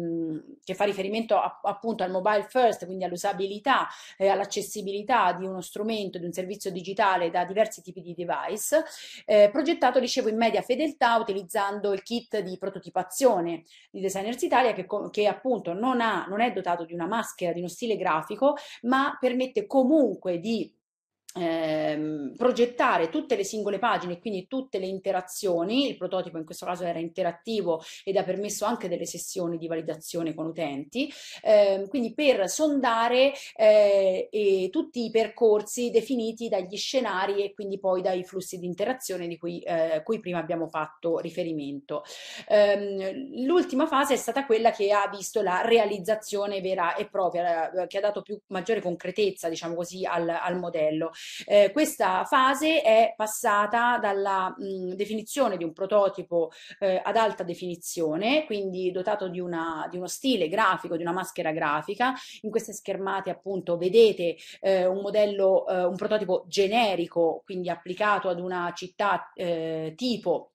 che fa riferimento a, appunto al mobile first, quindi all'usabilità e eh, all'accessibilità di uno strumento, di un servizio digitale da diversi tipi di device, eh, progettato, dicevo, in media fedeltà utilizzando il kit di prototipazione di Designers Italia che, che appunto non, ha, non è dotato di una maschera, di uno stile grafico, ma permette comunque di Ehm, progettare tutte le singole pagine, quindi tutte le interazioni, il prototipo in questo caso era interattivo ed ha permesso anche delle sessioni di validazione con utenti, ehm, quindi per sondare eh, tutti i percorsi definiti dagli scenari e quindi poi dai flussi di interazione di cui, eh, cui prima abbiamo fatto riferimento. Ehm, L'ultima fase è stata quella che ha visto la realizzazione vera e propria, eh, che ha dato più, maggiore concretezza diciamo così, al, al modello eh, questa fase è passata dalla mh, mm, definizione di un prototipo eh, ad alta definizione, quindi dotato di, una, di, uno stile grafico, di una maschera grafica. In queste schermate appunto vedete eh, un modello, eh, un prototipo generico, quindi applicato ad una città eh, tipo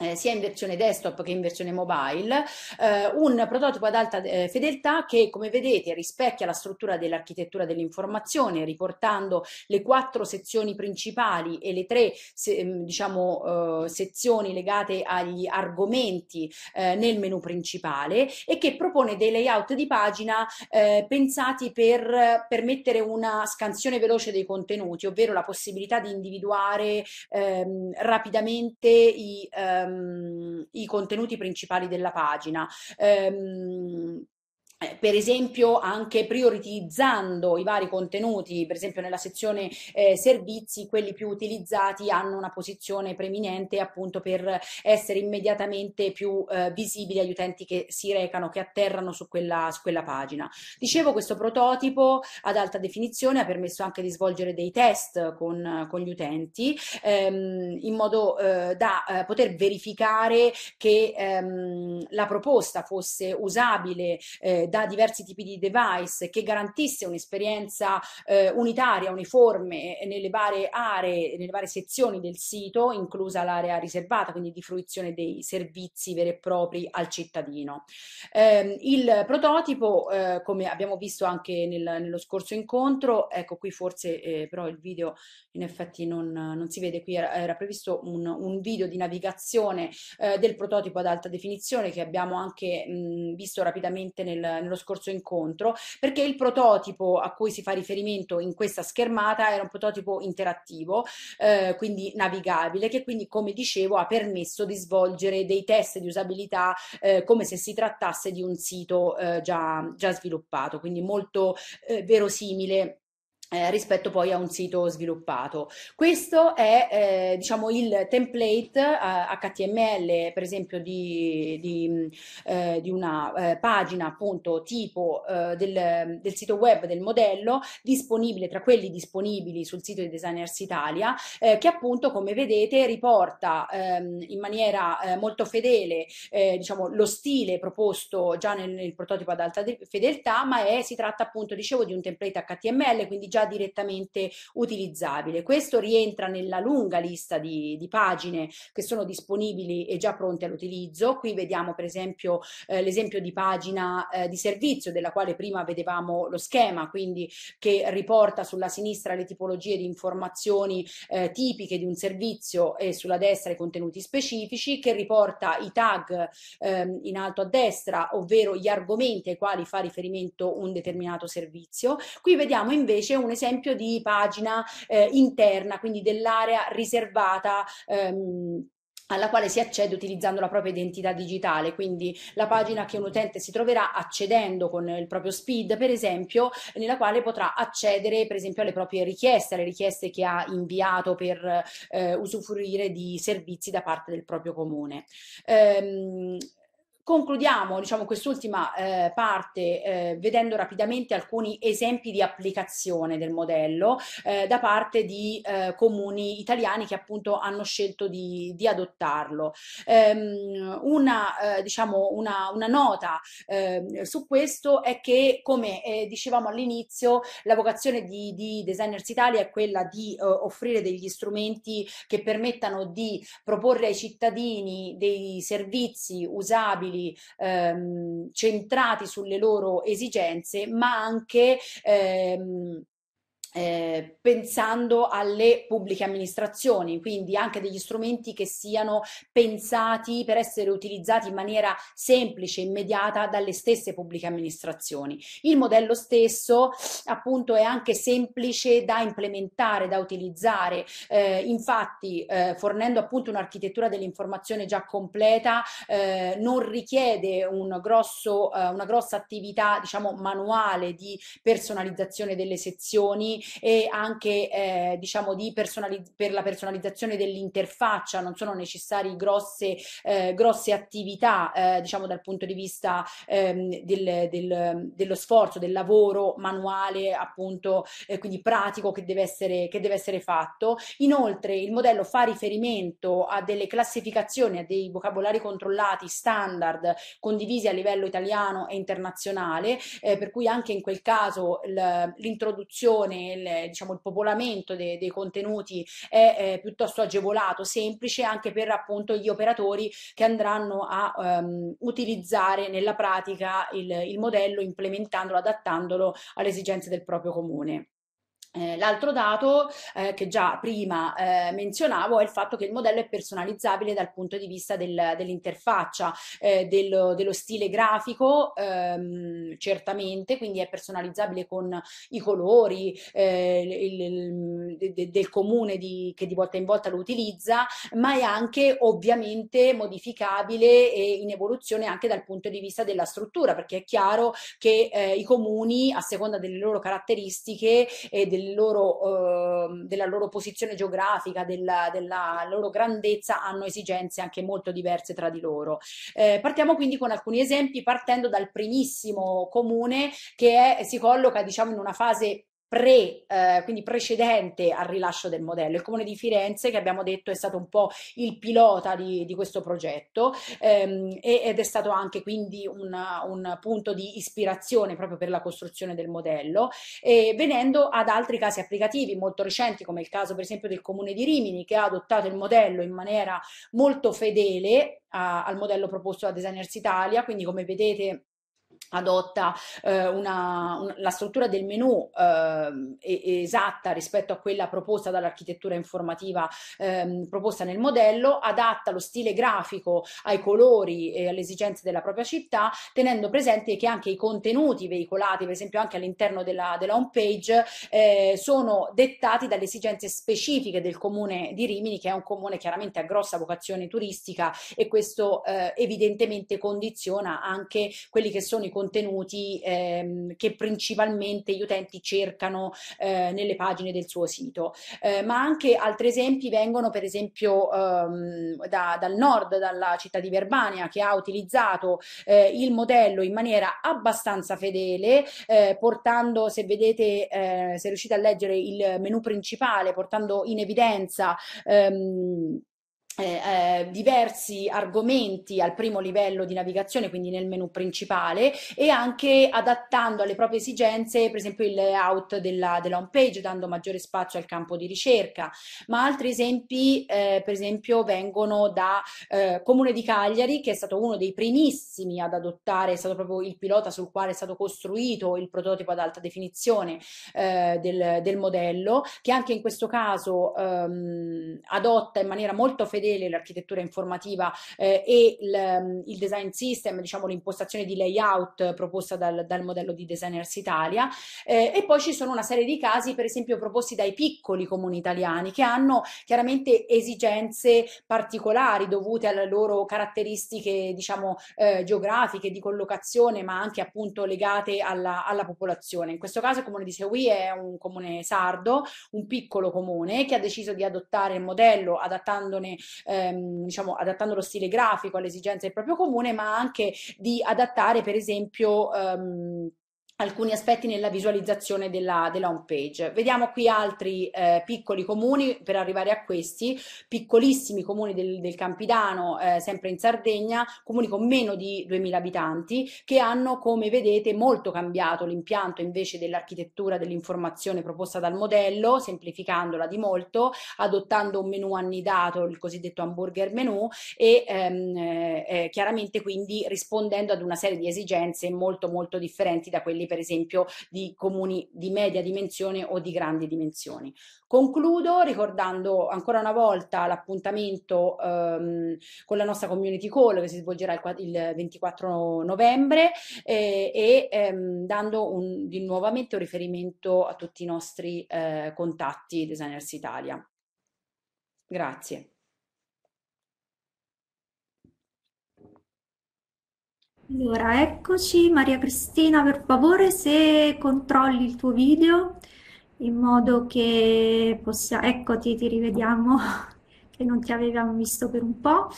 eh, sia in versione desktop che in versione mobile, eh, un prototipo ad alta eh, fedeltà che come vedete rispecchia la struttura dell'architettura dell'informazione riportando le quattro sezioni principali e le tre se, ehm, diciamo, eh, sezioni legate agli argomenti eh, nel menu principale e che propone dei layout di pagina eh, pensati per permettere una scansione veloce dei contenuti, ovvero la possibilità di individuare ehm, rapidamente i ehm, ehm, i contenuti principali della pagina. Ehm, eh, per esempio anche prioritizzando i vari contenuti, per esempio nella sezione eh, servizi, quelli più utilizzati hanno una posizione preminente appunto per essere immediatamente più eh, visibili agli utenti che si recano, che atterrano su quella, su quella pagina. Dicevo, questo prototipo ad alta definizione ha permesso anche di svolgere dei test con, con gli utenti ehm, in modo eh, da eh, poter verificare che ehm, la proposta fosse usabile eh, da diversi tipi di device che garantisse un'esperienza eh, unitaria, uniforme eh, nelle varie aree, nelle varie sezioni del sito, inclusa l'area riservata, quindi di fruizione dei servizi veri e propri al cittadino. Eh, il prototipo, eh, come abbiamo visto anche nel, nello scorso incontro, ecco qui forse eh, però il video in effetti non, non si vede, qui era, era previsto un, un, video di navigazione eh, del prototipo ad alta definizione che abbiamo anche mh, mm, visto rapidamente nel, nello scorso incontro, perché il prototipo a cui si fa riferimento in questa schermata era un prototipo interattivo, eh, quindi navigabile, che quindi, come dicevo, ha permesso di svolgere dei test di usabilità eh, come se si trattasse di un sito eh, già, già sviluppato, quindi molto eh, verosimile eh, rispetto poi a un sito sviluppato. Questo è eh, diciamo il template eh, HTML per esempio di, di, eh, di una eh, pagina appunto tipo eh, del, del, sito web del modello disponibile tra quelli disponibili sul sito di Designers Italia che appunto come vedete riporta ehm, in maniera molto fedele diciamo lo stile proposto già nel, nel prototipo ad alta fedeltà ma è, si tratta appunto dicevo di un template HTML quindi già già direttamente utilizzabile. Questo rientra nella lunga lista di, di pagine che sono disponibili e già pronte all'utilizzo. Qui vediamo per esempio eh, l'esempio di pagina eh, di servizio della quale prima vedevamo lo schema, quindi che riporta sulla sinistra le tipologie di informazioni eh, tipiche di un servizio e sulla destra i contenuti specifici, che riporta i tag ehm, in alto a destra, ovvero gli argomenti ai quali fa riferimento un determinato servizio. Qui vediamo invece un un esempio di pagina eh, interna, quindi dell'area riservata ehm, alla quale si accede utilizzando la propria identità digitale, quindi la pagina che un utente si troverà accedendo con il proprio speed, per esempio, nella quale potrà accedere per esempio alle proprie richieste, alle richieste che ha inviato per eh, usufruire di servizi da parte del proprio comune. Ehm, Concludiamo diciamo, quest'ultima eh, parte eh, vedendo rapidamente alcuni esempi di applicazione del modello eh, da parte di eh, comuni italiani che appunto hanno scelto di, di adottarlo. Ehm, una, eh, diciamo, una, una nota ehm, su questo è che come eh, dicevamo all'inizio la vocazione di, di, Designers Italia è quella di offrire degli strumenti che permettano di proporre ai cittadini dei servizi usabili professionali ehm, centrati sulle loro esigenze, ma anche ehm, eh, pensando alle pubbliche amministrazioni, quindi anche degli strumenti che siano pensati per essere utilizzati in maniera semplice, immediata dalle stesse pubbliche amministrazioni. Il modello stesso appunto è anche semplice da implementare, da utilizzare, eh, infatti eh, fornendo appunto un'architettura dell'informazione già completa eh, non richiede un grosso, eh, una grossa attività diciamo manuale di personalizzazione delle sezioni e anche eh, diciamo di personaliz- per la personalizzazione dell'interfaccia, non sono necessarie grosse, eh, grosse attività eh, diciamo dal punto di vista ehm, del, del, dello sforzo, del lavoro manuale appunto eh, quindi pratico che deve, essere, che deve essere fatto. Inoltre il modello fa riferimento a delle classificazioni, a dei vocabolari controllati standard condivisi a livello italiano e internazionale, eh, per cui anche in quel caso l'introduzione il, diciamo, il popolamento de, dei contenuti è eh, piuttosto agevolato, semplice anche per appunto gli operatori che andranno a ehm, utilizzare nella pratica il, il modello implementandolo, adattandolo alle esigenze del proprio comune. Eh, l'altro dato eh, che già prima eh, menzionavo è il fatto che il modello è personalizzabile dal punto di vista del, dell'interfaccia, eh, dello, dello, stile grafico, ehm, certamente, quindi è personalizzabile con i colori eh, il, il, de, del comune di, che di volta in volta lo utilizza, ma è anche ovviamente modificabile e in evoluzione anche dal punto di vista della struttura, perché è chiaro che eh, i comuni, a seconda delle loro caratteristiche e del del loro, eh, della loro posizione geografica, della, della, loro grandezza, hanno esigenze anche molto diverse tra di loro. Eh, partiamo quindi con alcuni esempi, partendo dal primissimo comune che è, si colloca diciamo in una fase pre, eh, quindi precedente al rilascio del modello. Il Comune di Firenze, che abbiamo detto è stato un po' il pilota di, di questo progetto ehm, ed è stato anche quindi una, un punto di ispirazione proprio per la costruzione del modello, e venendo ad altri casi applicativi molto recenti, come il caso per esempio del Comune di Rimini, che ha adottato il modello in maniera molto fedele a, al modello proposto da Designers Italia, quindi come vedete adotta eh, una, un, la struttura del menu eh, esatta rispetto a quella proposta dall'architettura informativa ehm, proposta nel modello, adatta lo stile grafico ai colori e alle esigenze della propria città, tenendo presente che anche i contenuti veicolati, per esempio anche all'interno della, della home page, eh, sono dettati dalle esigenze specifiche del comune di Rimini, che è un comune chiaramente a grossa vocazione turistica e questo eh, evidentemente condiziona anche quelli che sono i contenuti contenuti ehm, che principalmente gli utenti cercano eh, nelle pagine del suo sito. Eh, ma anche altri esempi vengono per esempio ehm, da, dal nord, dalla città di Verbania, che ha utilizzato eh, il modello in maniera abbastanza fedele, eh, portando, se vedete, eh, se riuscite a leggere il menu principale, portando in evidenza ehm, eh, eh, diversi argomenti al primo livello di navigazione, quindi nel menu principale, e anche adattando alle proprie esigenze, per esempio, il layout della, della home page, dando maggiore spazio al campo di ricerca. Ma altri esempi, eh, per esempio, vengono da eh, Comune di Cagliari, che è stato uno dei primissimi ad adottare, è stato proprio il pilota sul quale è stato costruito il prototipo ad alta definizione eh, del, del, modello, che anche in questo caso ehm, adotta in maniera molto fedele fedele, l'architettura informativa eh, e il, ehm, il, design system, diciamo l'impostazione di layout proposta dal, dal modello di Designers Italia. Eh, e poi ci sono una serie di casi, per esempio, proposti dai piccoli comuni italiani che hanno chiaramente esigenze particolari dovute alle loro caratteristiche, diciamo, eh, geografiche, di collocazione, ma anche appunto legate alla, alla popolazione. In questo caso il comune di Seui è un comune sardo, un piccolo comune che ha deciso di adottare il modello adattandone ehm, diciamo, adattando lo stile grafico alle esigenze del proprio comune, ma anche di adattare per esempio ehm, alcuni aspetti nella visualizzazione della, della home page. Vediamo qui altri eh, piccoli comuni per arrivare a questi, piccolissimi comuni del, del Campidano, eh, sempre in Sardegna, comuni con meno di 2000 abitanti che hanno come vedete molto cambiato l'impianto invece dell'architettura dell'informazione proposta dal modello, semplificandola di molto, adottando un menu annidato, il cosiddetto hamburger menu e ehm, eh, eh, chiaramente quindi rispondendo ad una serie di esigenze molto molto differenti da quelle per esempio di comuni di media dimensione o di grandi dimensioni. Concludo ricordando ancora una volta l'appuntamento ehm, con la nostra community call che si svolgerà il, il 24 novembre eh, e ehm, dando un, di nuovamente un riferimento a tutti i nostri eh, contatti Designers Italia. Grazie. Allora, eccoci. Maria Cristina, per favore, se controlli il tuo video in modo che possiamo... Eccoti, ti rivediamo che non ti avevamo visto per un po'.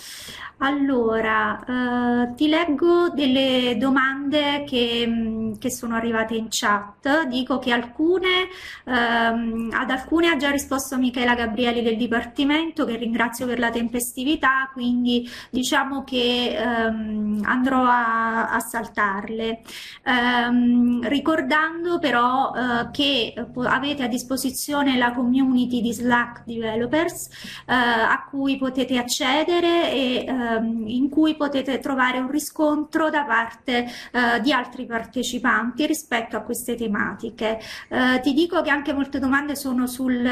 Allora, eh, ti leggo delle domande che, mm, che, sono arrivate in chat. Dico che alcune, ehm, ad alcune ha già risposto Michela Gabrieli del Dipartimento, che ringrazio per la tempestività, quindi diciamo che ehm, andrò a, a saltarle. Ehm, ricordando però eh, che avete a disposizione la community di Slack Developers, eh, a cui potete accedere e ehm, in cui potete trovare un riscontro da parte eh, di altri partecipanti rispetto a queste tematiche. Eh, ti dico che anche molte domande sono sul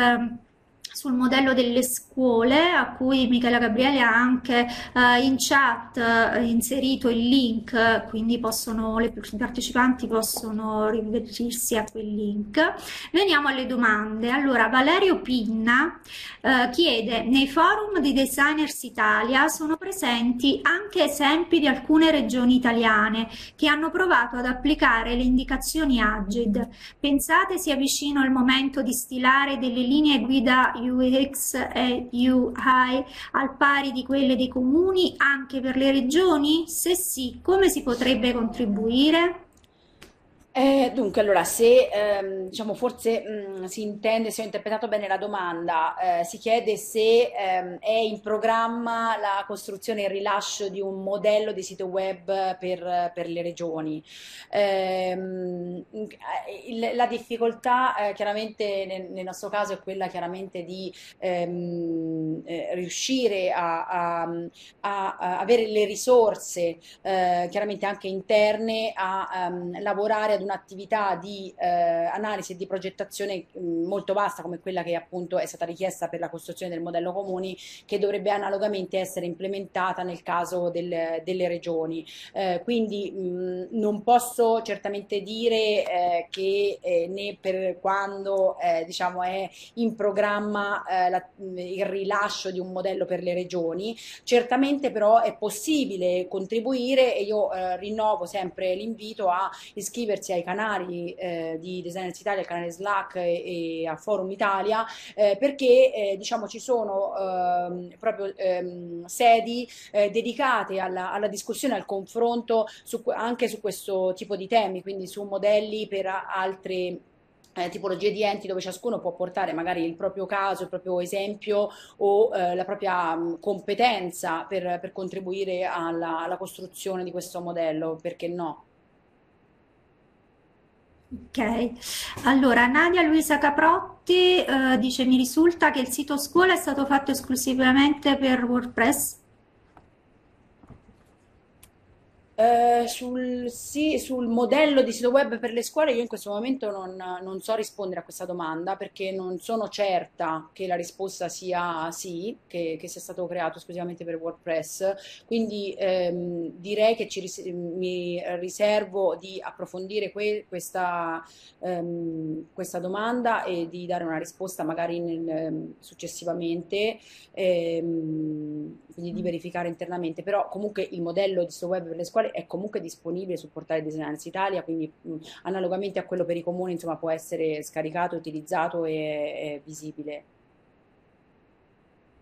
sul modello delle scuole a cui Michela Gabriele ha anche eh, in chat eh, inserito il link, quindi possono, le, i partecipanti possono rivolgersi a quel link. Veniamo alle domande. Allora, Valerio Pinna eh, chiede, nei forum di Designers Italia sono presenti anche esempi di alcune regioni italiane che hanno provato ad applicare le indicazioni AGID. Pensate sia vicino il momento di stilare delle linee guida UX e UI al pari di quelle dei comuni anche per le regioni? Se sì, come si potrebbe contribuire? Eh, dunque, allora, se ehm, diciamo forse mh, mm, si intende, se ho interpretato bene la domanda, eh, si chiede se ehm, è in programma la costruzione e il rilascio di un modello di sito web per, per le regioni. Ehm, eh, il, la difficoltà eh, chiaramente nel, nel, nostro caso è quella chiaramente di ehm, eh, riuscire a, a, a, avere le risorse eh, chiaramente anche interne a ehm, lavorare ad una un'attività di eh, analisi e di progettazione mh, mm, molto vasta come quella che appunto è stata richiesta per la costruzione del modello comuni che dovrebbe analogamente essere implementata nel caso del, delle regioni. Eh, quindi mh, mm, non posso certamente dire eh, che eh, né per quando eh, diciamo è in programma eh, la, mm, il rilascio di un modello per le regioni, certamente però è possibile contribuire e io rinnovo sempre l'invito a iscriversi sia ai canali eh, di Designers Italia, al canale Slack e, e a Forum Italia, eh, perché eh, diciamo ci sono ehm, proprio ehm, sedi eh, dedicate alla, alla, discussione, al confronto su, anche su questo tipo di temi, quindi su modelli per altre eh, tipologie di enti dove ciascuno può portare magari il proprio caso, il proprio esempio o eh, la propria mh, mm, competenza per, per contribuire alla, alla costruzione di questo modello, perché no? Ok, allora Nadia Luisa Caprotti eh, dice mi risulta che il sito scuola è stato fatto esclusivamente per WordPress Eh, sul, sì, sul, modello di sito web per le scuole io in questo momento non, non, so rispondere a questa domanda perché non sono certa che la risposta sia sì, che, che sia stato creato esclusivamente per WordPress, quindi ehm, direi che ci, mi riservo di approfondire que, questa, ehm, questa, domanda e di dare una risposta magari nel, ehm, successivamente. Ehm, quindi di verificare internamente, però comunque il modello di sto web per le scuole è comunque disponibile sul portale Designers Italia, quindi mh, analogamente a quello per i comuni insomma, può essere scaricato, utilizzato e, e visibile.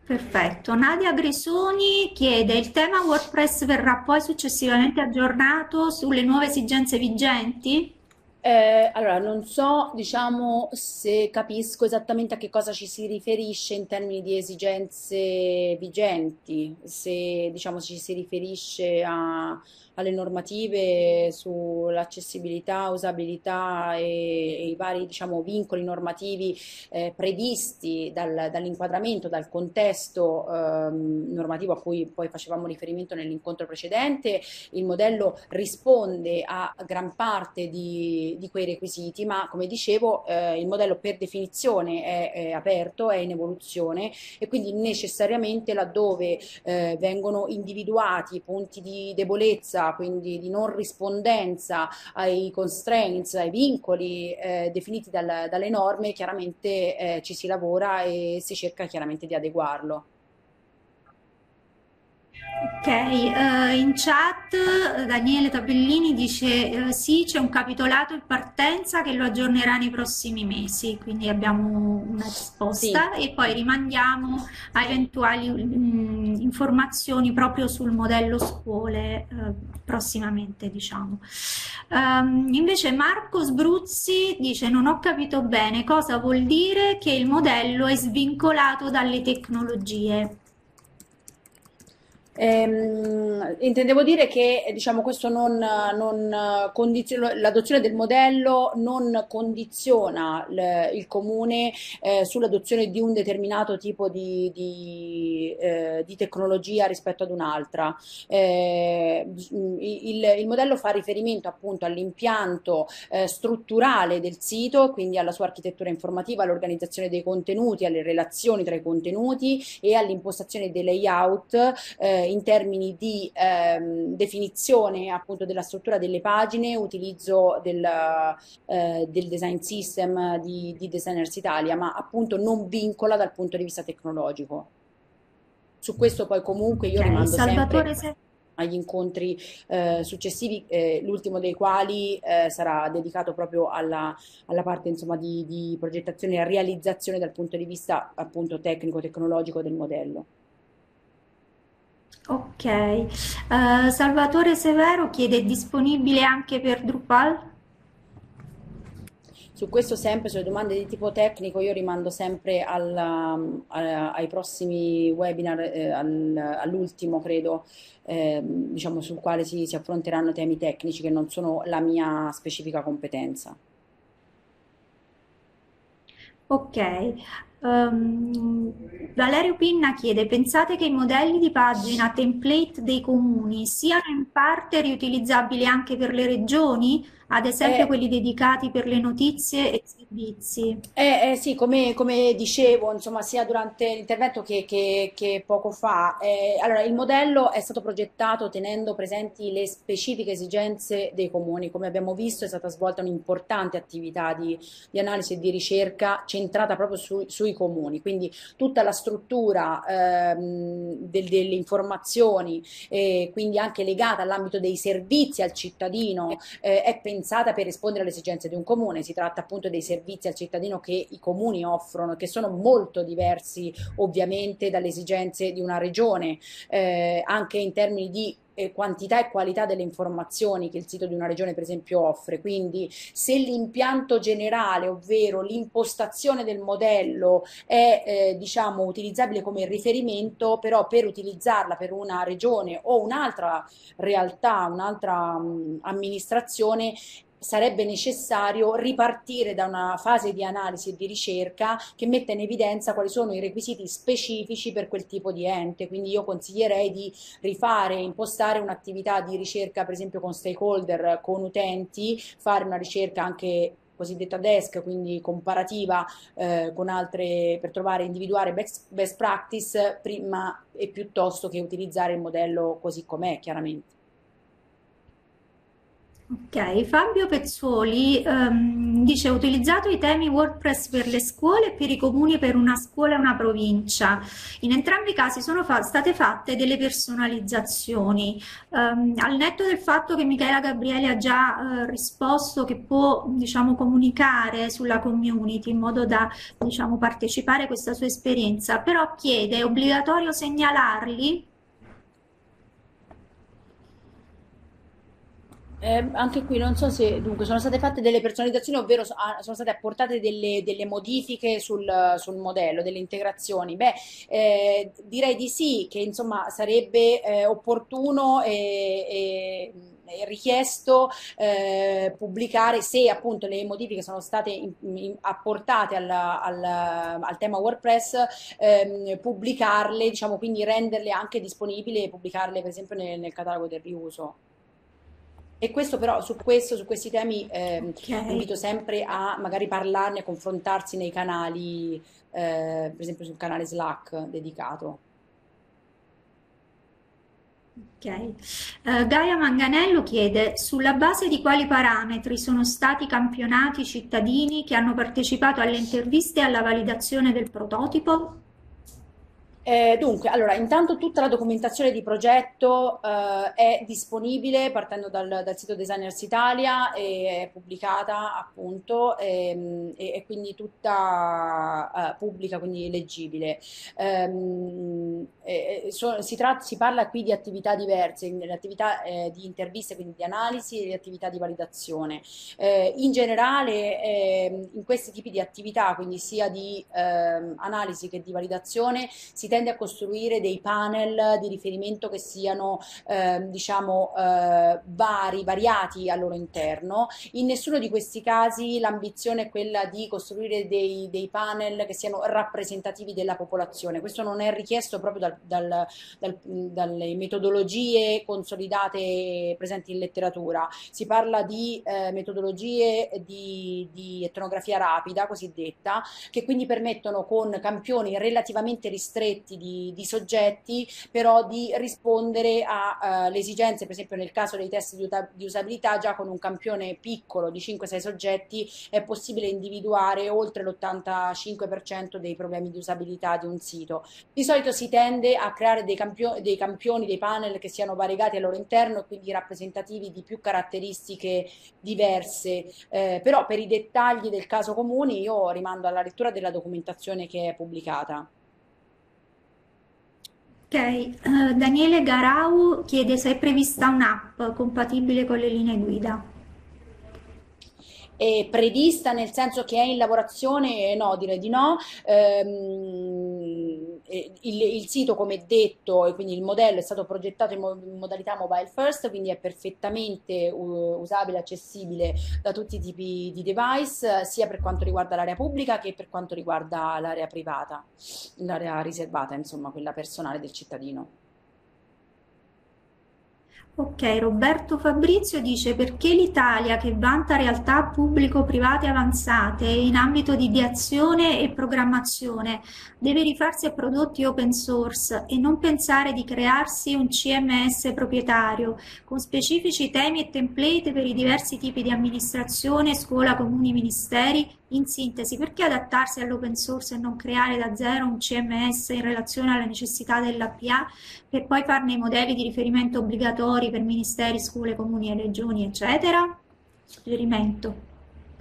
Perfetto, Nadia Grisoni chiede il tema WordPress verrà poi successivamente aggiornato sulle nuove esigenze vigenti? Eh, allora, non so, diciamo, se capisco esattamente a che cosa ci si riferisce in termini di esigenze vigenti, se diciamo ci si riferisce a alle normative sull'accessibilità, usabilità e, e i vari diciamo, vincoli normativi eh, previsti dal, dall'inquadramento, dal contesto ehm, normativo a cui poi facevamo riferimento nell'incontro precedente, il modello risponde a gran parte di, di quei requisiti, ma come dicevo eh, il modello per definizione è, è, aperto, è in evoluzione e quindi necessariamente laddove eh, vengono individuati punti di debolezza scelta, quindi di non rispondenza ai constraints, ai vincoli eh, definiti dal, dalle norme, chiaramente eh, ci si lavora e si cerca chiaramente di adeguarlo. Ok, uh, in chat eh, Daniele Tabellini dice uh, sì, c'è un capitolato in partenza che lo aggiornerà nei prossimi mesi, quindi abbiamo una risposta sì. e poi rimandiamo a eventuali mh, mm, informazioni proprio sul modello scuole uh, prossimamente, diciamo. Um, invece Marco Sbruzzi dice non ho capito bene cosa vuol dire che il modello è svincolato dalle tecnologie. Ehm, intendevo dire che diciamo, non, non condizio- l'adozione del modello non condiziona l- il comune eh, sull'adozione di un determinato tipo di, di, eh, di tecnologia rispetto ad un'altra. Eh, il, il, modello fa riferimento appunto all'impianto eh, strutturale del sito, quindi alla sua architettura informativa, all'organizzazione dei contenuti, alle relazioni tra i contenuti e all'impostazione dei layout eh, in termini di ehm, definizione appunto della struttura delle pagine, utilizzo del, eh, del design system di, di Designers Italia, ma appunto non vincola dal punto di vista tecnologico. Su mm. questo poi comunque io rimando Salvatore sempre agli incontri eh, successivi, eh, l'ultimo dei quali eh, sarà dedicato proprio alla, alla parte insomma, di, di progettazione e realizzazione dal punto di vista appunto tecnico-tecnologico del modello. Ok, uh, Salvatore Severo chiede è disponibile anche per Drupal? Su questo sempre, sulle domande di tipo tecnico, io rimando sempre al, um, a, ai prossimi webinar, eh, al, all'ultimo credo, eh, diciamo, sul quale si, si affronteranno temi tecnici che non sono la mia specifica competenza. Ok, Um, Valerio Pinna chiede: Pensate che i modelli di pagina template dei comuni siano in parte riutilizzabili anche per le regioni? ad esempio eh, quelli dedicati per le notizie e servizi. Eh, eh sì, come, come, dicevo, insomma, sia durante l'intervento che, che, che poco fa, eh, allora, il modello è stato progettato tenendo presenti le specifiche esigenze dei comuni. Come abbiamo visto è stata svolta un'importante attività di, di, analisi e di ricerca centrata proprio su, sui comuni, quindi tutta la struttura ehm, del, delle informazioni, eh, quindi anche legata all'ambito dei servizi al cittadino, eh, è pensata pensata per rispondere alle esigenze di un comune, si tratta appunto dei servizi al cittadino che i comuni offrono, che sono molto diversi ovviamente dalle esigenze di una regione, eh, anche in termini di eh, quantità e qualità delle informazioni che il sito di una regione per esempio offre, quindi se l'impianto generale, ovvero l'impostazione del modello è eh, diciamo utilizzabile come riferimento, però per utilizzarla per una regione o un'altra realtà, un'altra mh, mm, amministrazione sarebbe necessario ripartire da una fase di analisi e di ricerca che metta in evidenza quali sono i requisiti specifici per quel tipo di ente. Quindi io consiglierei di rifare, impostare un'attività di ricerca, per esempio con stakeholder, con utenti, fare una ricerca anche cosiddetta desk, quindi comparativa eh, con altre per trovare individuare best, best practice prima e piuttosto che utilizzare il modello così com'è, chiaramente. Ok, Fabio Pezzuoli ehm, dice: Ho utilizzato i temi WordPress per le scuole e per i comuni per una scuola e una provincia. In entrambi i casi sono fa state fatte delle personalizzazioni. Ehm, al netto del fatto che Michela Gabriele ha già eh, risposto che può diciamo, comunicare sulla community in modo da diciamo, partecipare a questa sua esperienza, però chiede: è obbligatorio segnalarli? Eh, anche qui non so se dunque sono state fatte delle personalizzazioni, ovvero ah, sono state apportate delle, delle modifiche sul, sul, modello, delle integrazioni. Beh, eh, direi di sì, che insomma sarebbe eh, opportuno e, e richiesto eh, pubblicare se appunto le modifiche sono state in, in, apportate alla, alla, al tema WordPress, ehm, pubblicarle, diciamo quindi renderle anche disponibili e pubblicarle per esempio nel, nel catalogo del riuso. E questo però su, questo, su questi temi eh, okay. invito sempre a magari parlarne, a confrontarsi nei canali, eh, per esempio sul canale Slack dedicato. Ok. Uh, Gaia Manganello chiede sulla base di quali parametri sono stati campionati i cittadini che hanno partecipato alle interviste e alla validazione del prototipo? Eh, dunque, allora, intanto tutta la documentazione di progetto eh, è disponibile partendo dal, dal, sito Designers Italia, è pubblicata appunto ehm, e, e quindi tutta eh, pubblica, quindi leggibile. Ehm, eh, eh, so, si, tratta, si, parla qui di attività diverse, le attività eh, di interviste, quindi di analisi e le attività di validazione. in generale, ehm, in questi tipi di attività, quindi sia di analisi che di validazione, si tende tende a costruire dei panel di riferimento che siano eh, diciamo eh, vari, variati al loro interno. In nessuno di questi casi l'ambizione è quella di costruire dei, dei, panel che siano rappresentativi della popolazione. Questo non è richiesto proprio dal, dal, dal, dalle metodologie consolidate presenti in letteratura. Si parla di eh, metodologie di, di etnografia rapida, cosiddetta, che quindi permettono con campioni relativamente ristretti soggetti, di, di soggetti però di rispondere alle eh, uh, esigenze, per esempio nel caso dei test di, di usabilità, già con un campione piccolo di 5-6 soggetti è possibile individuare oltre l'85% dei problemi di usabilità di un sito. Di solito si tende a creare dei, campio- dei campioni, dei panel che siano variegati al loro interno e quindi rappresentativi di più caratteristiche diverse, eh, però per i dettagli del caso comune io rimando alla lettura della documentazione che è pubblicata. Ok, uh, Daniele Garau chiede se è prevista un'app compatibile con le linee guida è prevista nel senso che è in lavorazione? Eh, no, direi di no. Ehm, eh, il, il, sito, come detto, e quindi il modello è stato progettato in, mo in modalità mobile first, quindi è perfettamente uh, usabile, accessibile da tutti i tipi di device, sia per quanto riguarda l'area pubblica che per quanto riguarda l'area privata, l'area riservata, insomma, quella personale del cittadino. Ok, Roberto Fabrizio dice perché l'Italia che vanta realtà pubblico-private avanzate in ambito di ideazione e programmazione deve rifarsi a prodotti open source e non pensare di crearsi un CMS proprietario con specifici temi e template per i diversi tipi di amministrazione, scuola, comuni, ministeri in sintesi, perché adattarsi all'open source e non creare da zero un CMS in relazione alle necessità dell'APA per poi farne i modelli di riferimento obbligatori per ministeri, scuole, comuni e regioni, eccetera? Suggerimento.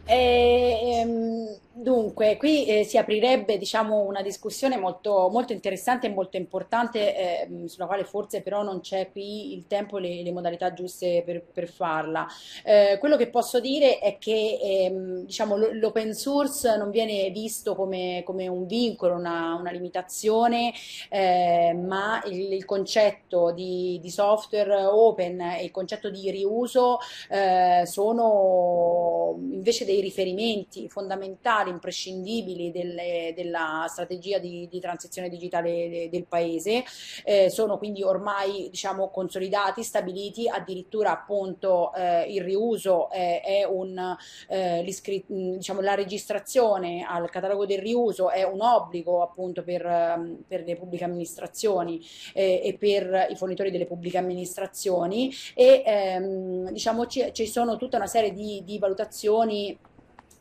Eh, ehm, Dunque, qui eh, si aprirebbe diciamo, una discussione molto, molto, interessante e molto importante, eh, sulla quale forse però non c'è qui il tempo e le, le, modalità giuste per, per farla. Eh, quello che posso dire è che ehm, diciamo, l'open source non viene visto come, come un vincolo, una, una limitazione, eh, ma il, il concetto di, di, software open e il concetto di riuso eh, sono invece dei riferimenti fondamentali fondamentali, imprescindibili delle, della strategia di, di, transizione digitale del paese, eh, sono quindi ormai diciamo, consolidati, stabiliti, addirittura appunto eh, il riuso eh, è un, eh, diciamo, la registrazione al catalogo del riuso è un obbligo appunto per, ehm, per le pubbliche amministrazioni eh, e per i fornitori delle pubbliche amministrazioni e ehm, diciamo ci, ci sono tutta una serie di, di valutazioni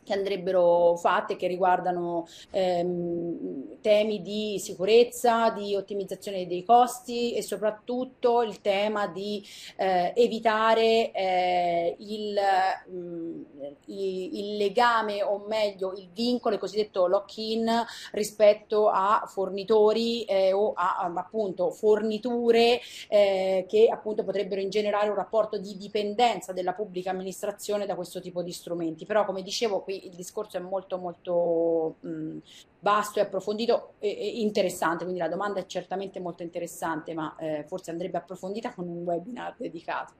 che andrebbero fatte, che riguardano ehm, temi di sicurezza, di ottimizzazione dei costi e soprattutto il tema di eh, evitare eh, il, mh, mm, i, il, legame o meglio il vincolo, il cosiddetto lock-in rispetto a fornitori eh, o a, appunto, forniture eh, che appunto, potrebbero ingenerare un rapporto di dipendenza della pubblica amministrazione da questo tipo di strumenti. Però come dicevo qui il discorso è molto molto mh, mm, vasto e approfondito e, e, interessante, quindi la domanda è certamente molto interessante, ma eh, forse andrebbe approfondita con un webinar dedicato.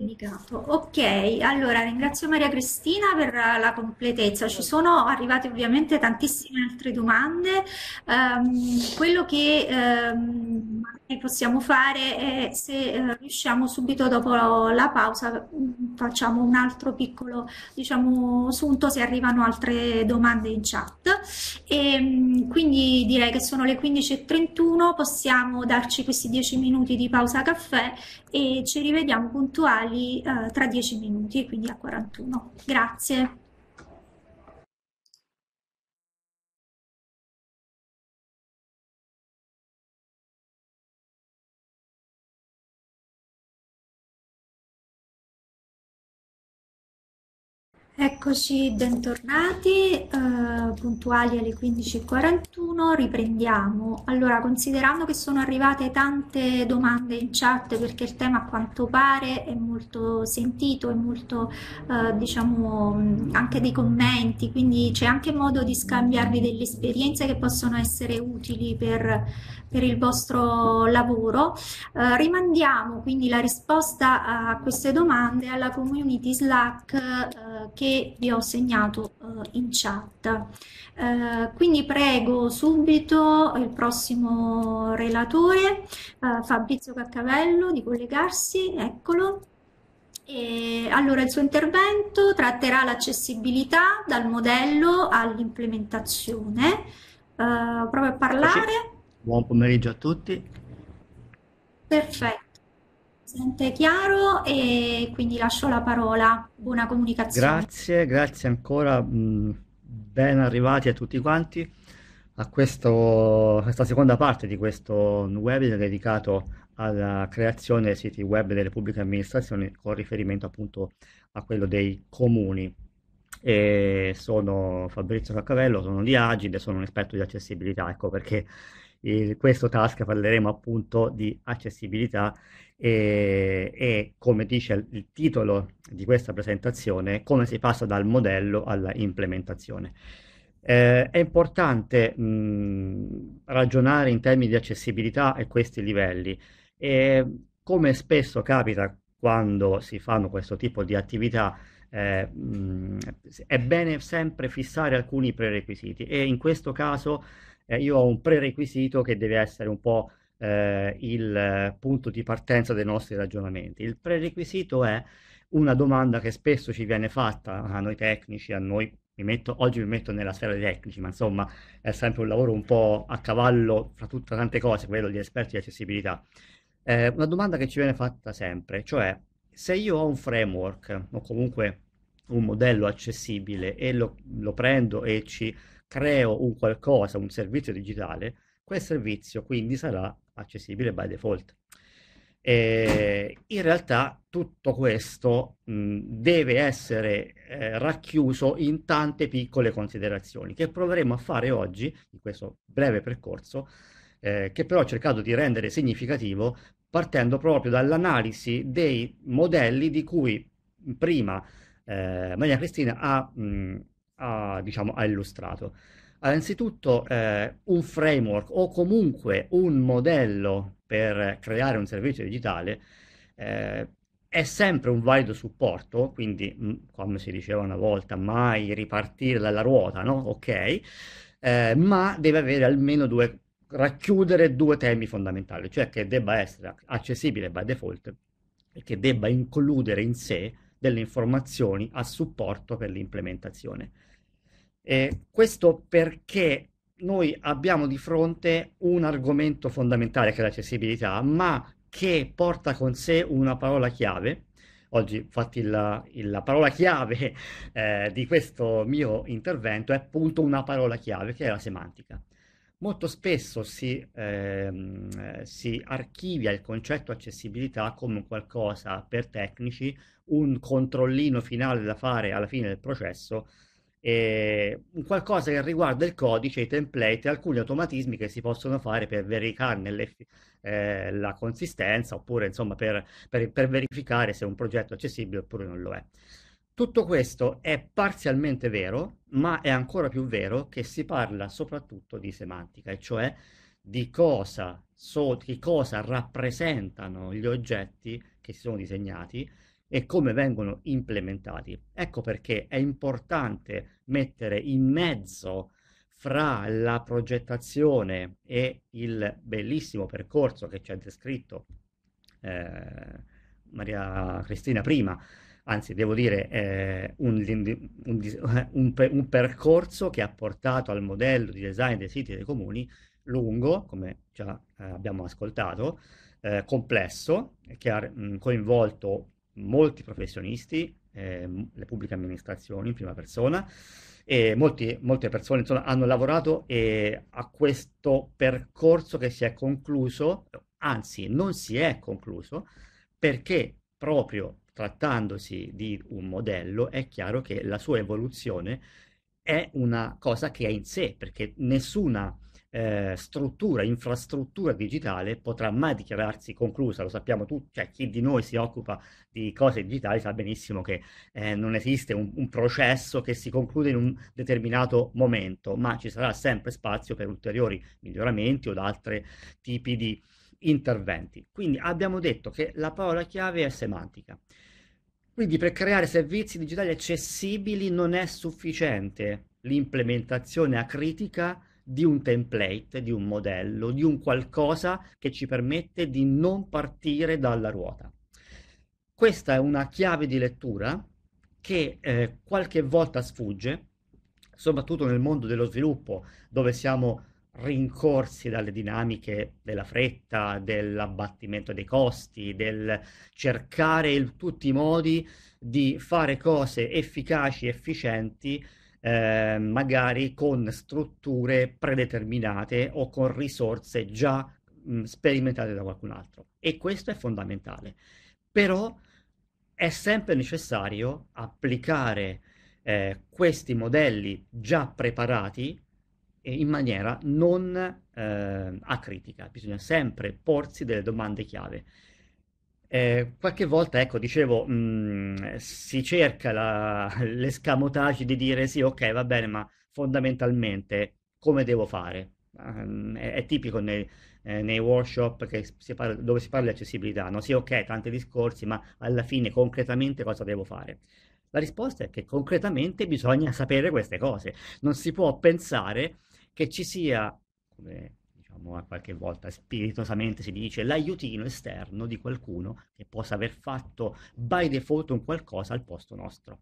Indicato. Ok, allora ringrazio Maria Cristina per la completezza. Ci sono arrivate ovviamente tantissime altre domande. Um, quello che um, possiamo fare è se uh, riusciamo subito dopo la pausa mm, facciamo un altro piccolo diciamo sunto se arrivano altre domande in chat. E, um, quindi direi che sono le 15.31, possiamo darci questi 10 minuti di pausa caffè e ci rivediamo puntuali totali eh, tra 10 minuti, quindi a 41. Grazie. Eccoci, bentornati, eh, puntuali alle 15.41, riprendiamo. Allora, considerando che sono arrivate tante domande in chat perché il tema a quanto pare è molto sentito e molto, eh, diciamo, anche dei commenti, quindi c'è anche modo di scambiarvi delle esperienze che possono essere utili per per il vostro lavoro. Eh, rimandiamo quindi la risposta a queste domande alla community Slack eh, che vi ho segnato eh, in chat. Eh, quindi prego subito il prossimo relatore, eh, Fabrizio Caccavello, di collegarsi, eccolo. E allora il suo intervento tratterà l'accessibilità dal modello all'implementazione. Uh, eh, proprio a parlare. Buon pomeriggio a tutti. Perfetto, sente chiaro e quindi lascio la parola. Buona comunicazione. Grazie, grazie ancora, ben arrivati a tutti quanti a questo, a questa seconda parte di questo webinar dedicato alla creazione dei siti web delle pubbliche amministrazioni con riferimento appunto a quello dei comuni. E sono Fabrizio Caccavello, sono di Agile, sono un esperto di accessibilità, ecco perché in questo task parleremo appunto di accessibilità e, eh, e, come dice il titolo di questa presentazione, come si passa dal modello alla implementazione. Eh, è importante mh, ragionare in termini di accessibilità a questi livelli e come spesso capita quando si fanno questo tipo di attività eh, mh, è bene sempre fissare alcuni prerequisiti e in questo caso eh, io ho un prerequisito che deve essere un po' eh, il punto di partenza dei nostri ragionamenti. Il prerequisito è una domanda che spesso ci viene fatta a noi tecnici, a noi mi metto, oggi mi metto nella sfera dei tecnici, ma insomma è sempre un lavoro un po' a cavallo fra tutte tante cose, quello di esperti di accessibilità. Eh, una domanda che ci viene fatta sempre, cioè se io ho un framework o comunque un modello accessibile e lo, lo prendo e ci creo un qualcosa, un servizio digitale, quel servizio quindi sarà accessibile by default. Eh, in realtà tutto questo mh, deve essere eh, racchiuso in tante piccole considerazioni che proveremo a fare oggi in questo breve percorso eh, che però ho cercato di rendere significativo partendo proprio dall'analisi dei modelli di cui prima eh, Maria Cristina ha mh, ha, diciamo, ha illustrato. Allora, innanzitutto eh, un framework o comunque un modello per creare un servizio digitale eh, è sempre un valido supporto, quindi mm, come si diceva una volta, mai ripartire dalla ruota, no? Ok, eh, ma deve avere almeno due, racchiudere due temi fondamentali, cioè che debba essere accessibile by default e che debba includere in sé delle informazioni a supporto per l'implementazione. Eh, questo perché noi abbiamo di fronte un argomento fondamentale che è l'accessibilità, ma che porta con sé una parola chiave. Oggi infatti la, la parola chiave eh, di questo mio intervento è appunto una parola chiave che è la semantica. Molto spesso si, ehm, si archivia il concetto accessibilità come qualcosa per tecnici, un controllino finale da fare alla fine del processo eh, qualcosa che riguarda il codice, i template e alcuni automatismi che si possono fare per verificarne eh, la consistenza oppure insomma per, per, per verificare se un progetto è accessibile oppure non lo è. Tutto questo è parzialmente vero, ma è ancora più vero che si parla soprattutto di semantica, e cioè di cosa, so, di cosa rappresentano gli oggetti che si sono disegnati e come vengono implementati. Ecco perché è importante mettere in mezzo fra la progettazione e il bellissimo percorso che ci ha descritto eh, Maria Cristina prima, anzi devo dire eh, un, un, un, un, percorso che ha portato al modello di design dei siti dei comuni lungo, come già eh, abbiamo ascoltato, eh, complesso, che ha mh, coinvolto molti professionisti, eh, le pubbliche amministrazioni in prima persona, e molti, molte persone insomma, hanno lavorato eh, a questo percorso che si è concluso, anzi non si è concluso, perché proprio trattandosi di un modello è chiaro che la sua evoluzione è una cosa che è in sé, perché nessuna eh, struttura, infrastruttura digitale potrà mai dichiararsi conclusa, lo sappiamo tutti, cioè chi di noi si occupa di cose digitali sa benissimo che eh, non esiste un, un, processo che si conclude in un determinato momento, ma ci sarà sempre spazio per ulteriori miglioramenti o da altri tipi di interventi. Quindi abbiamo detto che la parola chiave è semantica. Quindi per creare servizi digitali accessibili non è sufficiente l'implementazione a acritica di un template, di un modello, di un qualcosa che ci permette di non partire dalla ruota. Questa è una chiave di lettura che eh, qualche volta sfugge, soprattutto nel mondo dello sviluppo, dove siamo rincorsi dalle dinamiche della fretta, dell'abbattimento dei costi, del cercare in tutti i modi di fare cose efficaci, efficienti, eh, magari con strutture predeterminate o con risorse già mh, sperimentate da qualcun altro. E questo è fondamentale. Però è sempre necessario applicare eh, questi modelli già preparati in maniera non eh, acritica. Bisogna sempre porsi delle domande chiave. Eh, qualche volta, ecco, dicevo, mh, mm, si cerca la, l'escamotage di dire sì, ok, va bene, ma fondamentalmente come devo fare? Um, è, è, tipico nei, eh, nei workshop si parla, dove si parla di accessibilità, no? Sì, ok, tanti discorsi, ma alla fine concretamente cosa devo fare? La risposta è che concretamente bisogna sapere queste cose. Non si può pensare che ci sia, come diciamo, qualche volta spiritosamente si dice l'aiutino esterno di qualcuno che possa aver fatto by default un qualcosa al posto nostro.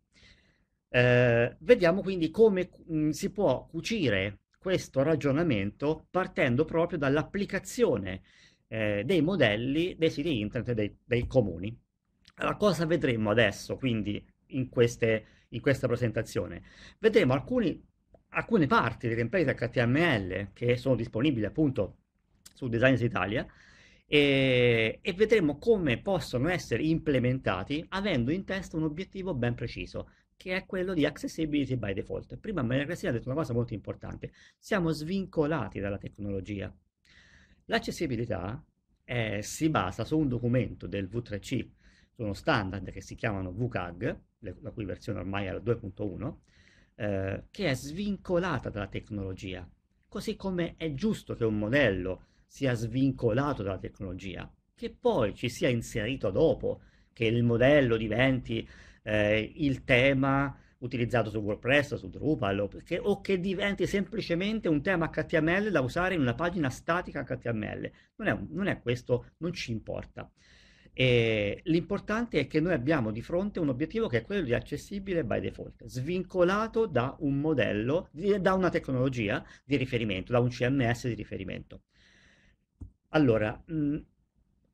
Eh, vediamo quindi come mh, mm, si può cucire questo ragionamento partendo proprio dall'applicazione eh, dei modelli dei siti internet dei, dei comuni. Allora, cosa vedremo adesso quindi in, queste, in questa presentazione? Vedremo alcuni alcune parti del template HTML che sono disponibili appunto su Designers Italia e, e, vedremo come possono essere implementati avendo in testa un obiettivo ben preciso che è quello di accessibility by default. Prima Maria Cristina ha detto una cosa molto importante, siamo svincolati dalla tecnologia. L'accessibilità eh, si basa su un documento del V3C, su uno standard che si chiamano VCAG, la cui versione ormai è la 2.1, eh, che è svincolata dalla tecnologia, così come è giusto che un modello sia svincolato dalla tecnologia, che poi ci sia inserito dopo, che il modello diventi eh, il tema utilizzato su WordPress, su Drupal, o che, o che diventi semplicemente un tema HTML da usare in una pagina statica HTML. Non è, non è questo, non ci importa. E l'importante è che noi abbiamo di fronte un obiettivo che è quello di accessibile by default, svincolato da un modello, da una tecnologia di riferimento, da un CMS di riferimento. Allora, mh, mm,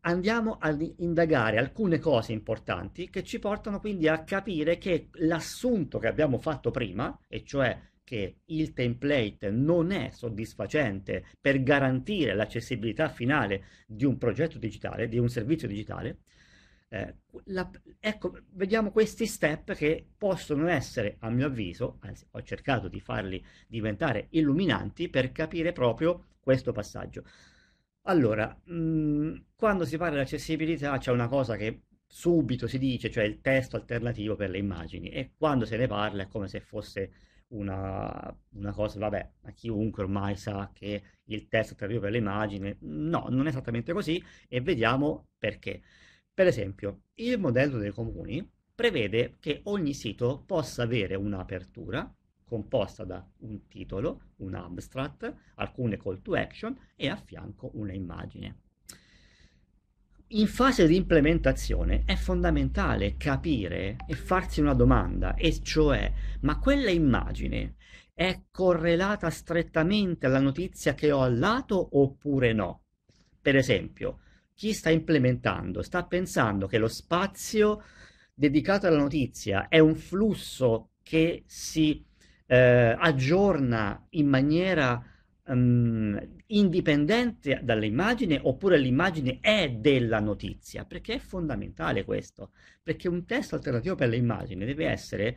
andiamo ad indagare alcune cose importanti che ci portano quindi a capire che l'assunto che abbiamo fatto prima, e cioè che il template non è soddisfacente per garantire l'accessibilità finale di un progetto digitale, di un servizio digitale, eh, la, ecco, vediamo questi step che possono essere, a mio avviso, anzi ho cercato di farli diventare illuminanti per capire proprio questo passaggio. Allora, mh, mm, quando si parla di accessibilità c'è una cosa che subito si dice, cioè il testo alternativo per le immagini, e quando se ne parla è come se fosse una, una, cosa, vabbè, a chiunque ormai sa che il testo traviva per l'immagine, no, non è esattamente così e vediamo perché. Per esempio, il modello dei comuni prevede che ogni sito possa avere un'apertura composta da un titolo, un abstract, alcune call to action e a fianco una immagine in fase di implementazione è fondamentale capire e farsi una domanda, e cioè, ma quella immagine è correlata strettamente alla notizia che ho al lato oppure no? Per esempio, chi sta implementando sta pensando che lo spazio dedicato alla notizia è un flusso che si eh, aggiorna in maniera um, indipendente dall'immagine oppure l'immagine è della notizia, perché è fondamentale questo, perché un testo alternativo per l'immagine deve essere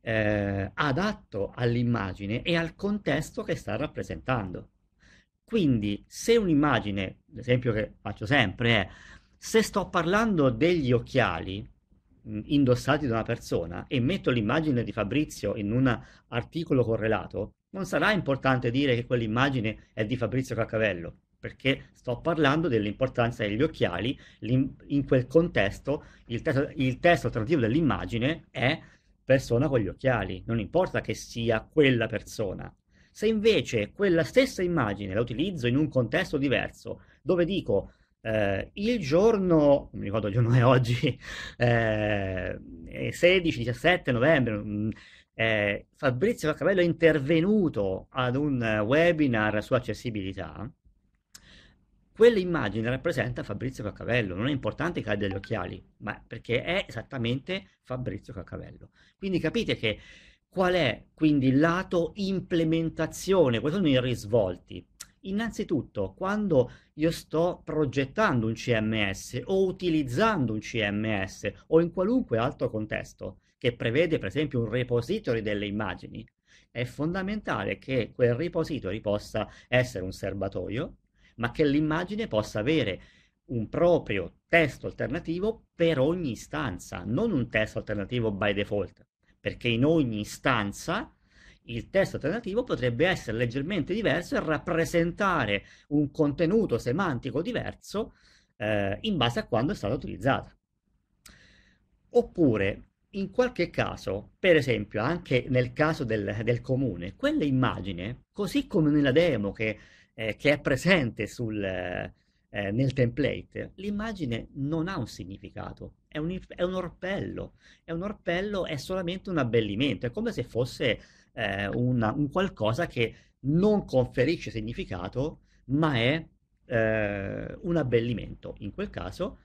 eh, adatto all'immagine e al contesto che sta rappresentando. Quindi se un'immagine, l'esempio che faccio sempre è, se sto parlando degli occhiali, mm, indossati da una persona e metto l'immagine di Fabrizio in un articolo correlato, non sarà importante dire che quell'immagine è di Fabrizio Cacavello, perché sto parlando dell'importanza degli occhiali, in quel contesto il testo, il testo alternativo dell'immagine è persona con gli occhiali, non importa che sia quella persona. Se invece quella stessa immagine la utilizzo in un contesto diverso, dove dico eh, il giorno, non mi ricordo il giorno è oggi, eh, 16-17 novembre, mm, eh, Fabrizio Vaccavello è intervenuto ad un eh, webinar su accessibilità, quell'immagine rappresenta Fabrizio Caccavello, non è importante che abbia gli occhiali, ma perché è esattamente Fabrizio Caccavello. Quindi capite che qual è quindi il lato implementazione, quali sono i risvolti? Innanzitutto, quando io sto progettando un CMS o utilizzando un CMS o in qualunque altro contesto, che prevede per esempio un repository delle immagini, è fondamentale che quel repository possa essere un serbatoio, ma che l'immagine possa avere un proprio testo alternativo per ogni istanza, non un testo alternativo by default, perché in ogni istanza il testo alternativo potrebbe essere leggermente diverso e rappresentare un contenuto semantico diverso eh, in base a quando è stato utilizzato. Oppure in qualche caso, per esempio anche nel caso del, del comune, quell'immagine, così come nella demo che, eh, che è presente sul, eh, nel template, l'immagine non ha un significato, è un, è un, orpello, è un orpello, è solamente un abbellimento, è come se fosse eh, una, un qualcosa che non conferisce significato, ma è eh, un abbellimento. In quel caso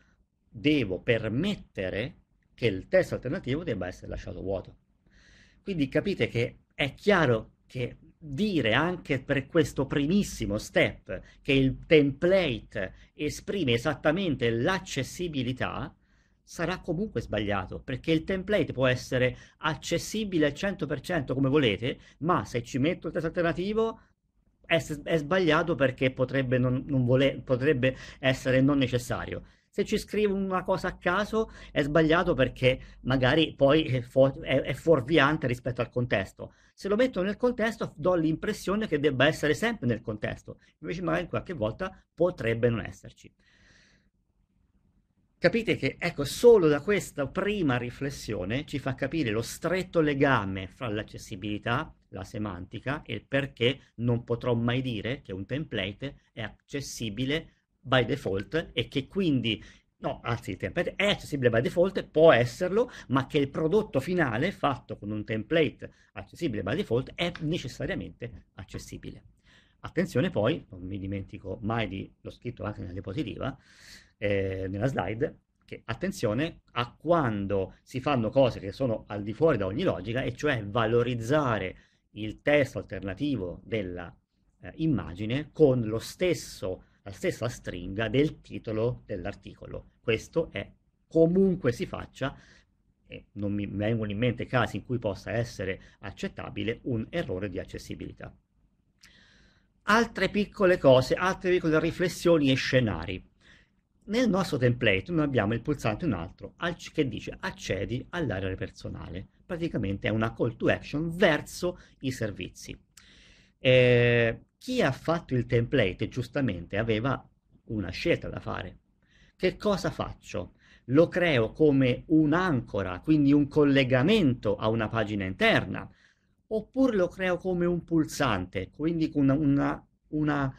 devo permettere che il testo alternativo debba essere lasciato vuoto. Quindi capite che è chiaro che dire anche per questo primissimo step che il template esprime esattamente l'accessibilità sarà comunque sbagliato perché il template può essere accessibile al 100% come volete ma se ci metto il testo alternativo è, è sbagliato perché potrebbe, non, non vole, potrebbe essere non necessario se ci scrivo una cosa a caso è sbagliato perché magari poi è, fu- è, è fuorviante rispetto al contesto. Se lo metto nel contesto do l'impressione che debba essere sempre nel contesto, invece magari qualche volta potrebbe non esserci. Capite che, ecco, solo da questa prima riflessione ci fa capire lo stretto legame fra l'accessibilità, la semantica e il perché non potrò mai dire che un template è accessibile by default e che quindi no, anzi il template è accessibile by default, può esserlo, ma che il prodotto finale fatto con un template accessibile by default è necessariamente accessibile. Attenzione poi, non mi dimentico mai di, l'ho scritto anche nella diapositiva, eh, nella slide, che attenzione a quando si fanno cose che sono al di fuori da ogni logica, e cioè valorizzare il testo alternativo dell'immagine eh, con lo stesso la stessa stringa del titolo dell'articolo. Questo è comunque si faccia, e non mi vengono in mente casi in cui possa essere accettabile un errore di accessibilità. Altre piccole cose, altre piccole riflessioni e scenari. Nel nostro template noi abbiamo il pulsante un altro che dice accedi all'area personale. Praticamente è una call to action verso i servizi. Eh, chi ha fatto il template giustamente aveva una scelta da fare. Che cosa faccio? Lo creo come un'ancora, quindi un collegamento a una pagina interna, oppure lo creo come un pulsante, quindi un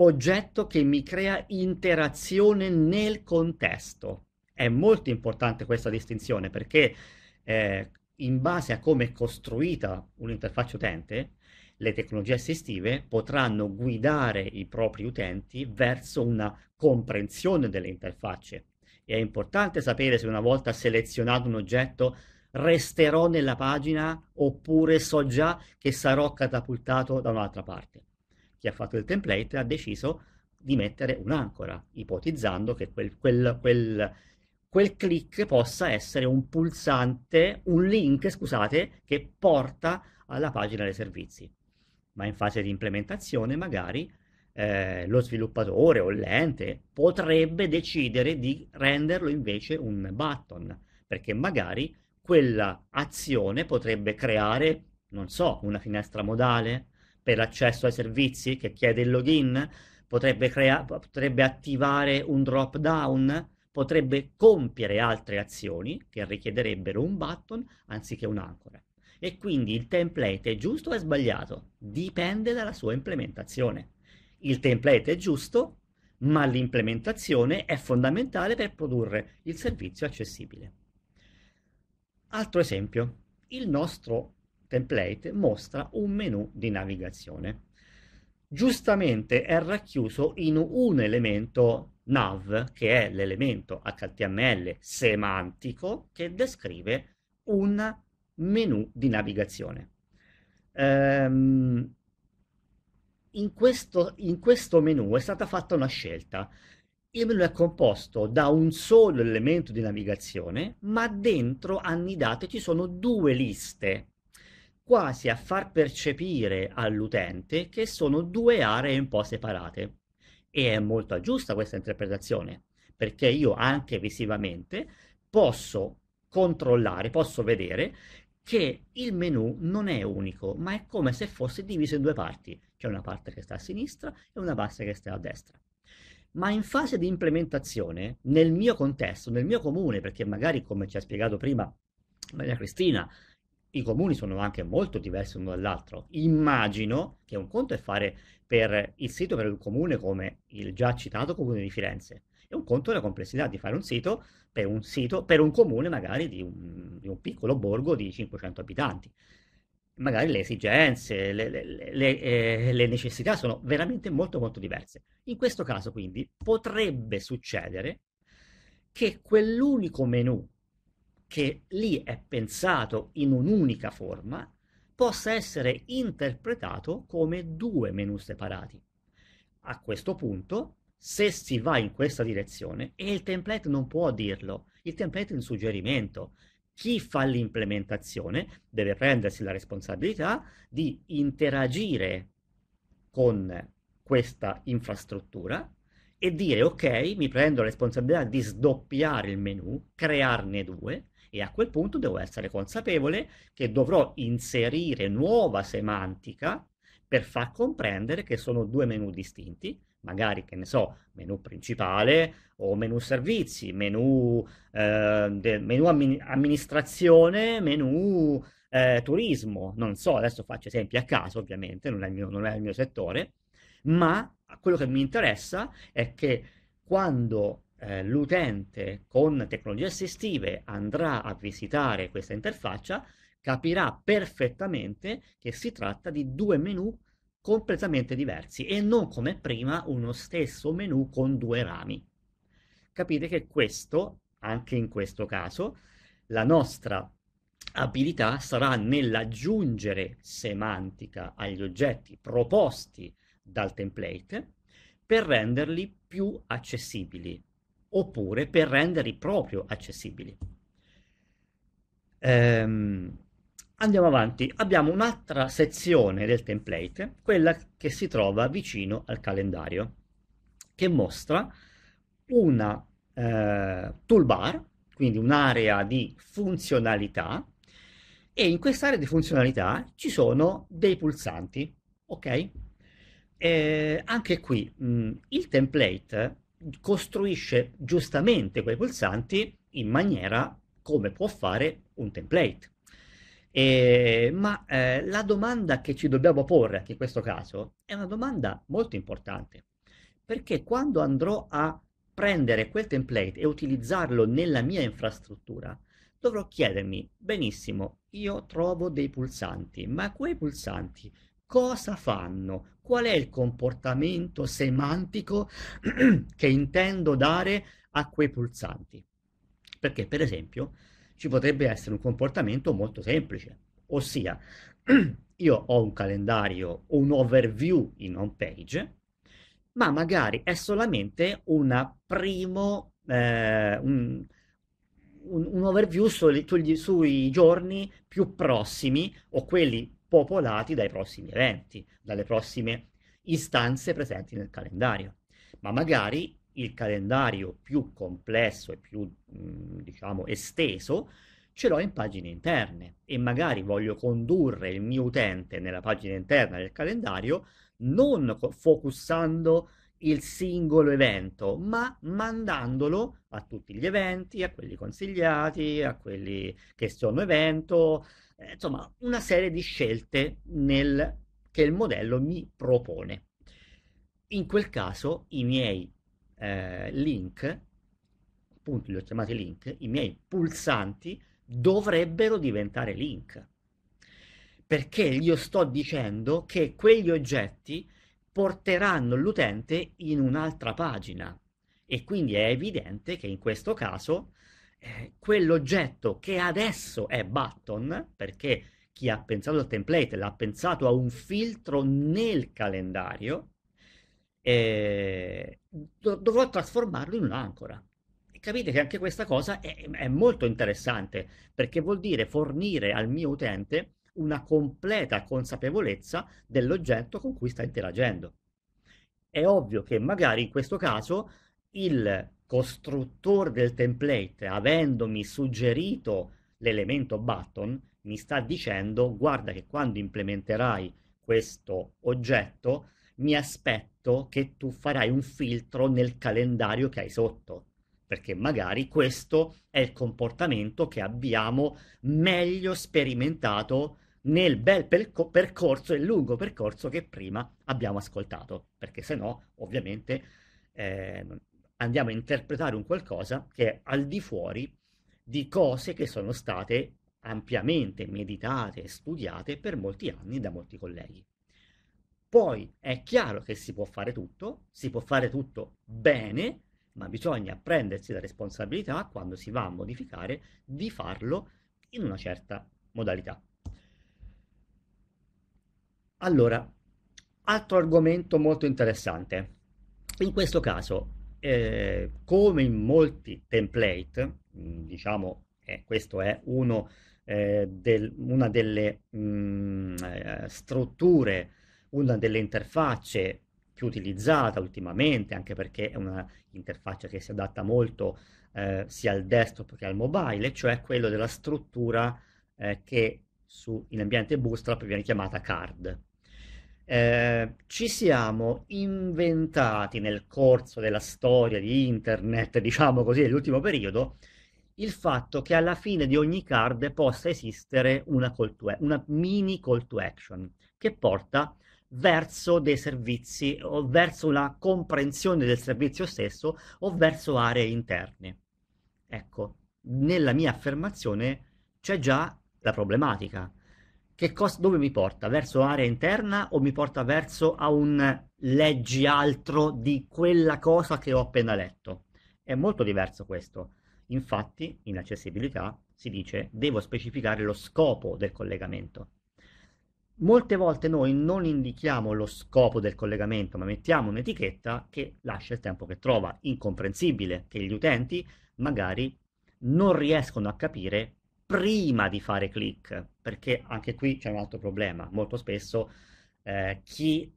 oggetto che mi crea interazione nel contesto. È molto importante questa distinzione perché eh, in base a come è costruita un'interfaccia utente, le tecnologie assistive potranno guidare i propri utenti verso una comprensione delle interfacce. E è importante sapere se una volta selezionato un oggetto resterò nella pagina oppure so già che sarò catapultato da un'altra parte. Chi ha fatto il template ha deciso di mettere un'ancora, ipotizzando che quel, quel, quel, quel click possa essere un pulsante, un link, scusate, che porta alla pagina dei servizi ma in fase di implementazione magari eh, lo sviluppatore o l'ente potrebbe decidere di renderlo invece un button, perché magari quella azione potrebbe creare, non so, una finestra modale per l'accesso ai servizi che chiede il login, potrebbe, crea- potrebbe attivare un drop down, potrebbe compiere altre azioni che richiederebbero un button anziché un'ancora. E quindi il template è giusto o è sbagliato? Dipende dalla sua implementazione. Il template è giusto, ma l'implementazione è fondamentale per produrre il servizio accessibile. Altro esempio, il nostro template mostra un menu di navigazione. Giustamente è racchiuso in un elemento nav, che è l'elemento HTML semantico che descrive una menu di navigazione. Ehm, in, questo, in questo menu è stata fatta una scelta. Il menu è composto da un solo elemento di navigazione, ma dentro annidate ci sono due liste, quasi a far percepire all'utente che sono due aree un po' separate. E è molto giusta questa interpretazione, perché io anche visivamente posso controllare, posso vedere che il menu non è unico, ma è come se fosse diviso in due parti. C'è una parte che sta a sinistra e una parte che sta a destra. Ma in fase di implementazione, nel mio contesto, nel mio comune, perché magari come ci ha spiegato prima Maria Cristina, i comuni sono anche molto diversi l'uno dall'altro. Immagino che un conto è fare per il sito per il comune come il già citato comune di Firenze, e un conto è la complessità di fare un sito per un, sito, per un comune magari di un, di un piccolo borgo di 500 abitanti. Magari le esigenze, le, le, le, eh, le necessità sono veramente molto molto diverse. In questo caso quindi potrebbe succedere che quell'unico menu che lì è pensato in un'unica forma possa essere interpretato come due menu separati. A questo punto se si va in questa direzione, e il template non può dirlo, il template è un suggerimento. Chi fa l'implementazione deve prendersi la responsabilità di interagire con questa infrastruttura e dire ok, mi prendo la responsabilità di sdoppiare il menu, crearne due e a quel punto devo essere consapevole che dovrò inserire nuova semantica per far comprendere che sono due menu distinti, magari che ne so, menu principale o menu servizi, menu, eh, de, menu amministrazione, menu eh, turismo, non so, adesso faccio esempi a caso ovviamente, non è, mio, non è il mio settore, ma quello che mi interessa è che quando eh, l'utente con tecnologie assistive andrà a visitare questa interfaccia, capirà perfettamente che si tratta di due menu completamente diversi e non come prima uno stesso menu con due rami. Capite che questo, anche in questo caso, la nostra abilità sarà nell'aggiungere semantica agli oggetti proposti dal template per renderli più accessibili oppure per renderli proprio accessibili. Ehm, Andiamo avanti, abbiamo un'altra sezione del template, quella che si trova vicino al calendario, che mostra una eh, toolbar, quindi un'area di funzionalità, e in quest'area di funzionalità ci sono dei pulsanti, ok? E anche qui mh, mm, il template costruisce giustamente quei pulsanti in maniera come può fare un template. E, ma eh, la domanda che ci dobbiamo porre anche in questo caso è una domanda molto importante, perché quando andrò a prendere quel template e utilizzarlo nella mia infrastruttura, dovrò chiedermi, benissimo, io trovo dei pulsanti, ma quei pulsanti cosa fanno? Qual è il comportamento semantico che intendo dare a quei pulsanti? Perché, per esempio, ci potrebbe essere un comportamento molto semplice, ossia io ho un calendario un overview in home page, ma magari è solamente primo, eh, un, un, overview sugli, sui, sui giorni più prossimi o quelli popolati dai prossimi eventi, dalle prossime istanze presenti nel calendario. Ma magari il calendario più complesso e più, diciamo, esteso, ce l'ho in pagine interne e magari voglio condurre il mio utente nella pagina interna del calendario non focussando il singolo evento, ma mandandolo a tutti gli eventi, a quelli consigliati, a quelli che sono evento, eh, insomma, una serie di scelte nel, che il modello mi propone. In quel caso i miei eh, link, appunto li ho chiamati link, i miei pulsanti dovrebbero diventare link. Perché io sto dicendo che quegli oggetti porteranno l'utente in un'altra pagina e quindi è evidente che in questo caso eh, quell'oggetto che adesso è button, perché chi ha pensato al template l'ha pensato a un filtro nel calendario, eh, dovrò trasformarlo in un'ancora. E capite che anche questa cosa è, è molto interessante perché vuol dire fornire al mio utente una completa consapevolezza dell'oggetto con cui sta interagendo. È ovvio che magari in questo caso il costruttore del template, avendomi suggerito l'elemento button, mi sta dicendo guarda che quando implementerai questo oggetto mi aspetto detto che tu farai un filtro nel calendario che hai sotto, perché magari questo è il comportamento che abbiamo meglio sperimentato nel bel percorso e lungo percorso che prima abbiamo ascoltato, perché se no ovviamente eh, andiamo a interpretare un qualcosa che è al di fuori di cose che sono state ampiamente meditate e studiate per molti anni da molti colleghi. Poi è chiaro che si può fare tutto, si può fare tutto bene, ma bisogna prendersi la responsabilità quando si va a modificare di farlo in una certa modalità. Allora, altro argomento molto interessante. In questo caso, eh, come in molti template, mm, diciamo, eh, questo è uno, eh, del, una delle mh, mm, eh, strutture una delle interfacce più utilizzata ultimamente, anche perché è un'interfaccia che si adatta molto eh, sia al desktop che al mobile, cioè quello della struttura eh, che su, in ambiente bootstrap viene chiamata card. Eh, ci siamo inventati nel corso della storia di internet, diciamo così, dell'ultimo periodo, il fatto che alla fine di ogni card possa esistere una, to, una mini call to action che porta verso dei servizi o verso la comprensione del servizio stesso o verso aree interne. Ecco, nella mia affermazione c'è già la problematica. Che cosa, dove mi porta? Verso area interna o mi porta verso a un leggi altro di quella cosa che ho appena letto? È molto diverso questo. Infatti, in accessibilità si dice devo specificare lo scopo del collegamento. Molte volte noi non indichiamo lo scopo del collegamento, ma mettiamo un'etichetta che lascia il tempo che trova, incomprensibile, che gli utenti magari non riescono a capire prima di fare click, perché anche qui c'è un altro problema. Molto spesso eh, chi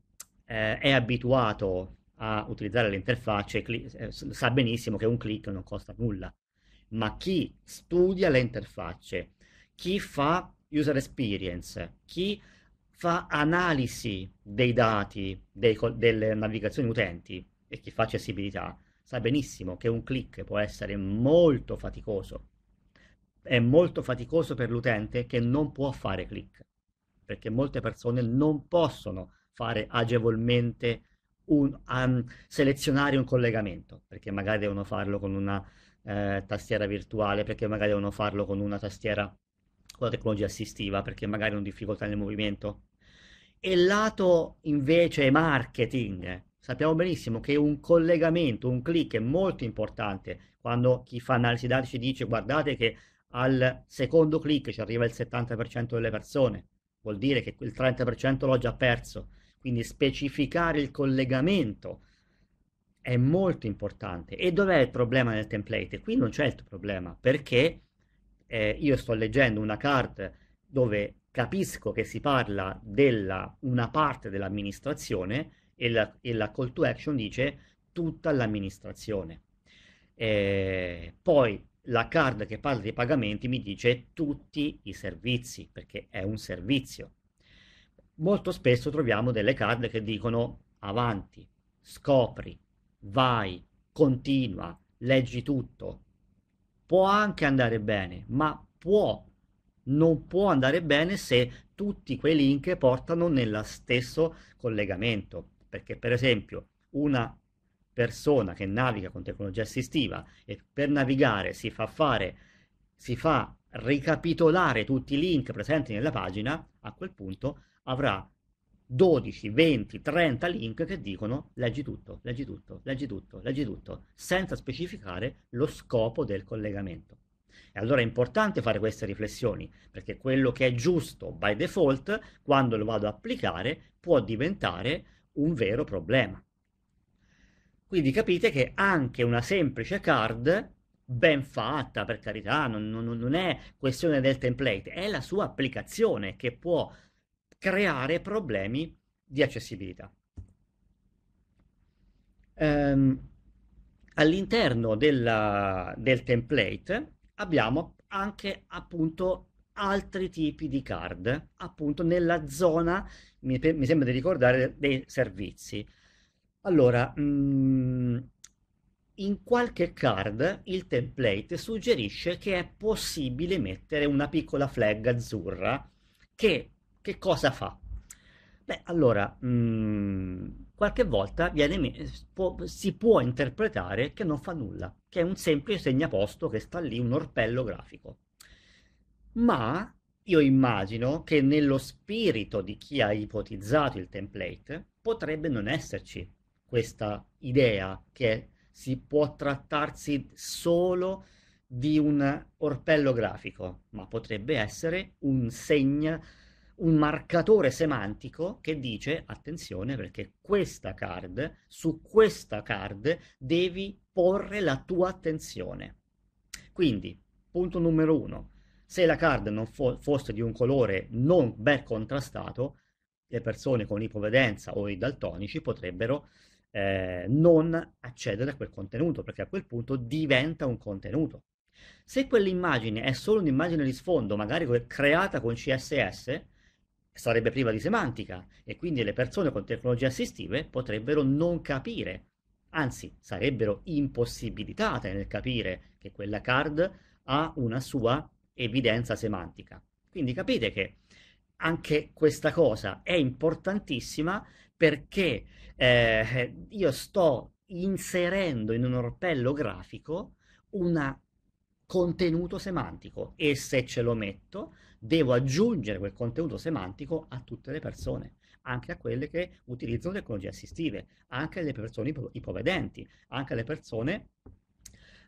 eh, è abituato a utilizzare le interfacce cli- eh, sa benissimo che un click non costa nulla, ma chi studia le interfacce, chi fa user experience, chi fa analisi dei dati dei, delle navigazioni utenti e chi fa accessibilità sa benissimo che un click può essere molto faticoso. È molto faticoso per l'utente che non può fare click, perché molte persone non possono fare agevolmente un, um, selezionare un collegamento, perché magari devono farlo con una eh, tastiera virtuale, perché magari devono farlo con una tastiera con la tecnologia assistiva, perché magari hanno difficoltà nel movimento. E il lato invece marketing, sappiamo benissimo che un collegamento, un click è molto importante quando chi fa analisi dati ci dice guardate che al secondo click ci arriva il 70% delle persone, vuol dire che il 30% l'ho già perso, quindi specificare il collegamento è molto importante. E dov'è il problema nel template? Qui non c'è il problema perché eh, io sto leggendo una card dove capisco che si parla della una parte dell'amministrazione e la, e la call to action dice tutta l'amministrazione. Eh, poi la card che parla dei pagamenti mi dice tutti i servizi, perché è un servizio. Molto spesso troviamo delle card che dicono avanti, scopri, vai, continua, leggi tutto. Può anche andare bene, ma può non può andare bene se tutti quei link portano nello stesso collegamento. Perché, per esempio, una persona che naviga con tecnologia assistiva e per navigare si fa fare, si fa ricapitolare tutti i link presenti nella pagina, a quel punto avrà 12, 20, 30 link che dicono leggi tutto, leggi tutto, leggi tutto, leggi tutto, senza specificare lo scopo del collegamento. E allora è importante fare queste riflessioni, perché quello che è giusto by default, quando lo vado ad applicare, può diventare un vero problema. Quindi capite che anche una semplice card ben fatta, per carità, non, non, non, è questione del template, è la sua applicazione che può creare problemi di accessibilità. Um, all'interno del template abbiamo anche appunto altri tipi di card, appunto nella zona, mi, mi sembra di ricordare, dei servizi. Allora, mh, mm, in qualche card il template suggerisce che è possibile mettere una piccola flag azzurra che, che cosa fa? Beh, allora, mh, mm, qualche volta viene, eh, si può interpretare che non fa nulla, che è un semplice segnaposto che sta lì, un orpello grafico. Ma io immagino che nello spirito di chi ha ipotizzato il template potrebbe non esserci questa idea che si può trattarsi solo di un orpello grafico, ma potrebbe essere un segno un marcatore semantico che dice attenzione perché questa card, su questa card devi porre la tua attenzione. Quindi, punto numero uno, se la card non fo- fosse di un colore non ben contrastato, le persone con ipovedenza o i daltonici potrebbero eh, non accedere a quel contenuto perché a quel punto diventa un contenuto. Se quell'immagine è solo un'immagine di sfondo, magari creata con CSS, sarebbe priva di semantica e quindi le persone con tecnologie assistive potrebbero non capire, anzi sarebbero impossibilitate nel capire che quella card ha una sua evidenza semantica. Quindi capite che anche questa cosa è importantissima perché eh, io sto inserendo in un orpello grafico una contenuto semantico e se ce lo metto devo aggiungere quel contenuto semantico a tutte le persone anche a quelle che utilizzano tecnologie assistive, anche alle persone ipo- ipovedenti, anche alle persone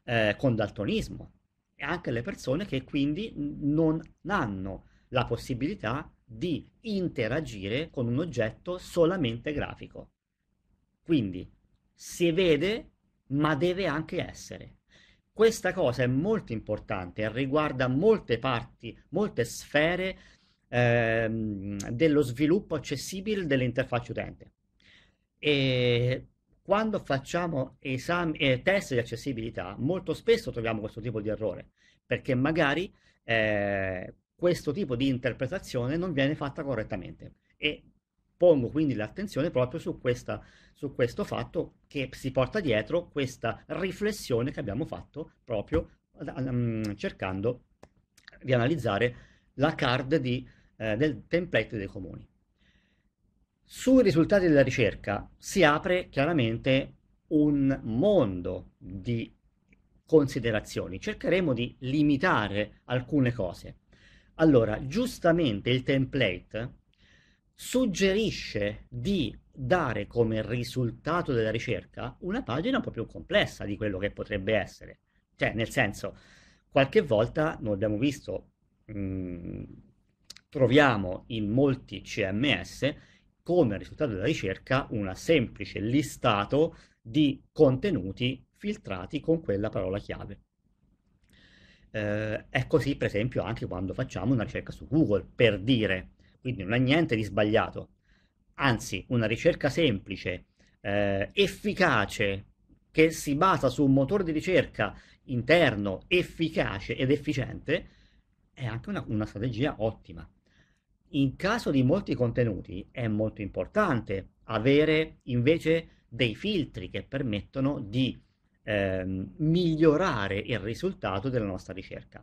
eh, con daltonismo e anche alle persone che quindi non hanno la possibilità di interagire con un oggetto solamente grafico. Quindi si vede ma deve anche essere. Questa cosa è molto importante e riguarda molte parti, molte sfere ehm, dello sviluppo accessibile dell'interfaccia utente. E quando facciamo esami, eh, test di accessibilità, molto spesso troviamo questo tipo di errore, perché magari eh, questo tipo di interpretazione non viene fatta correttamente e pongo quindi l'attenzione proprio su, questa, su questo fatto che si porta dietro questa riflessione che abbiamo fatto proprio um, cercando di analizzare la card di, eh, del template dei comuni. Sui risultati della ricerca si apre chiaramente un mondo di considerazioni. Cercheremo di limitare alcune cose. Allora, giustamente il template suggerisce di dare come risultato della ricerca una pagina un po' più complessa di quello che potrebbe essere. Cioè, nel senso, qualche volta noi abbiamo visto, mh, mm, troviamo in molti CMS come risultato della ricerca una semplice listato di contenuti filtrati con quella parola chiave. Eh, è così, per esempio, anche quando facciamo una ricerca su Google, per dire quindi non è niente di sbagliato. Anzi, una ricerca semplice, eh, efficace, che si basa su un motore di ricerca interno efficace ed efficiente, è anche una, una strategia ottima. In caso di molti contenuti è molto importante avere invece dei filtri che permettono di eh, migliorare il risultato della nostra ricerca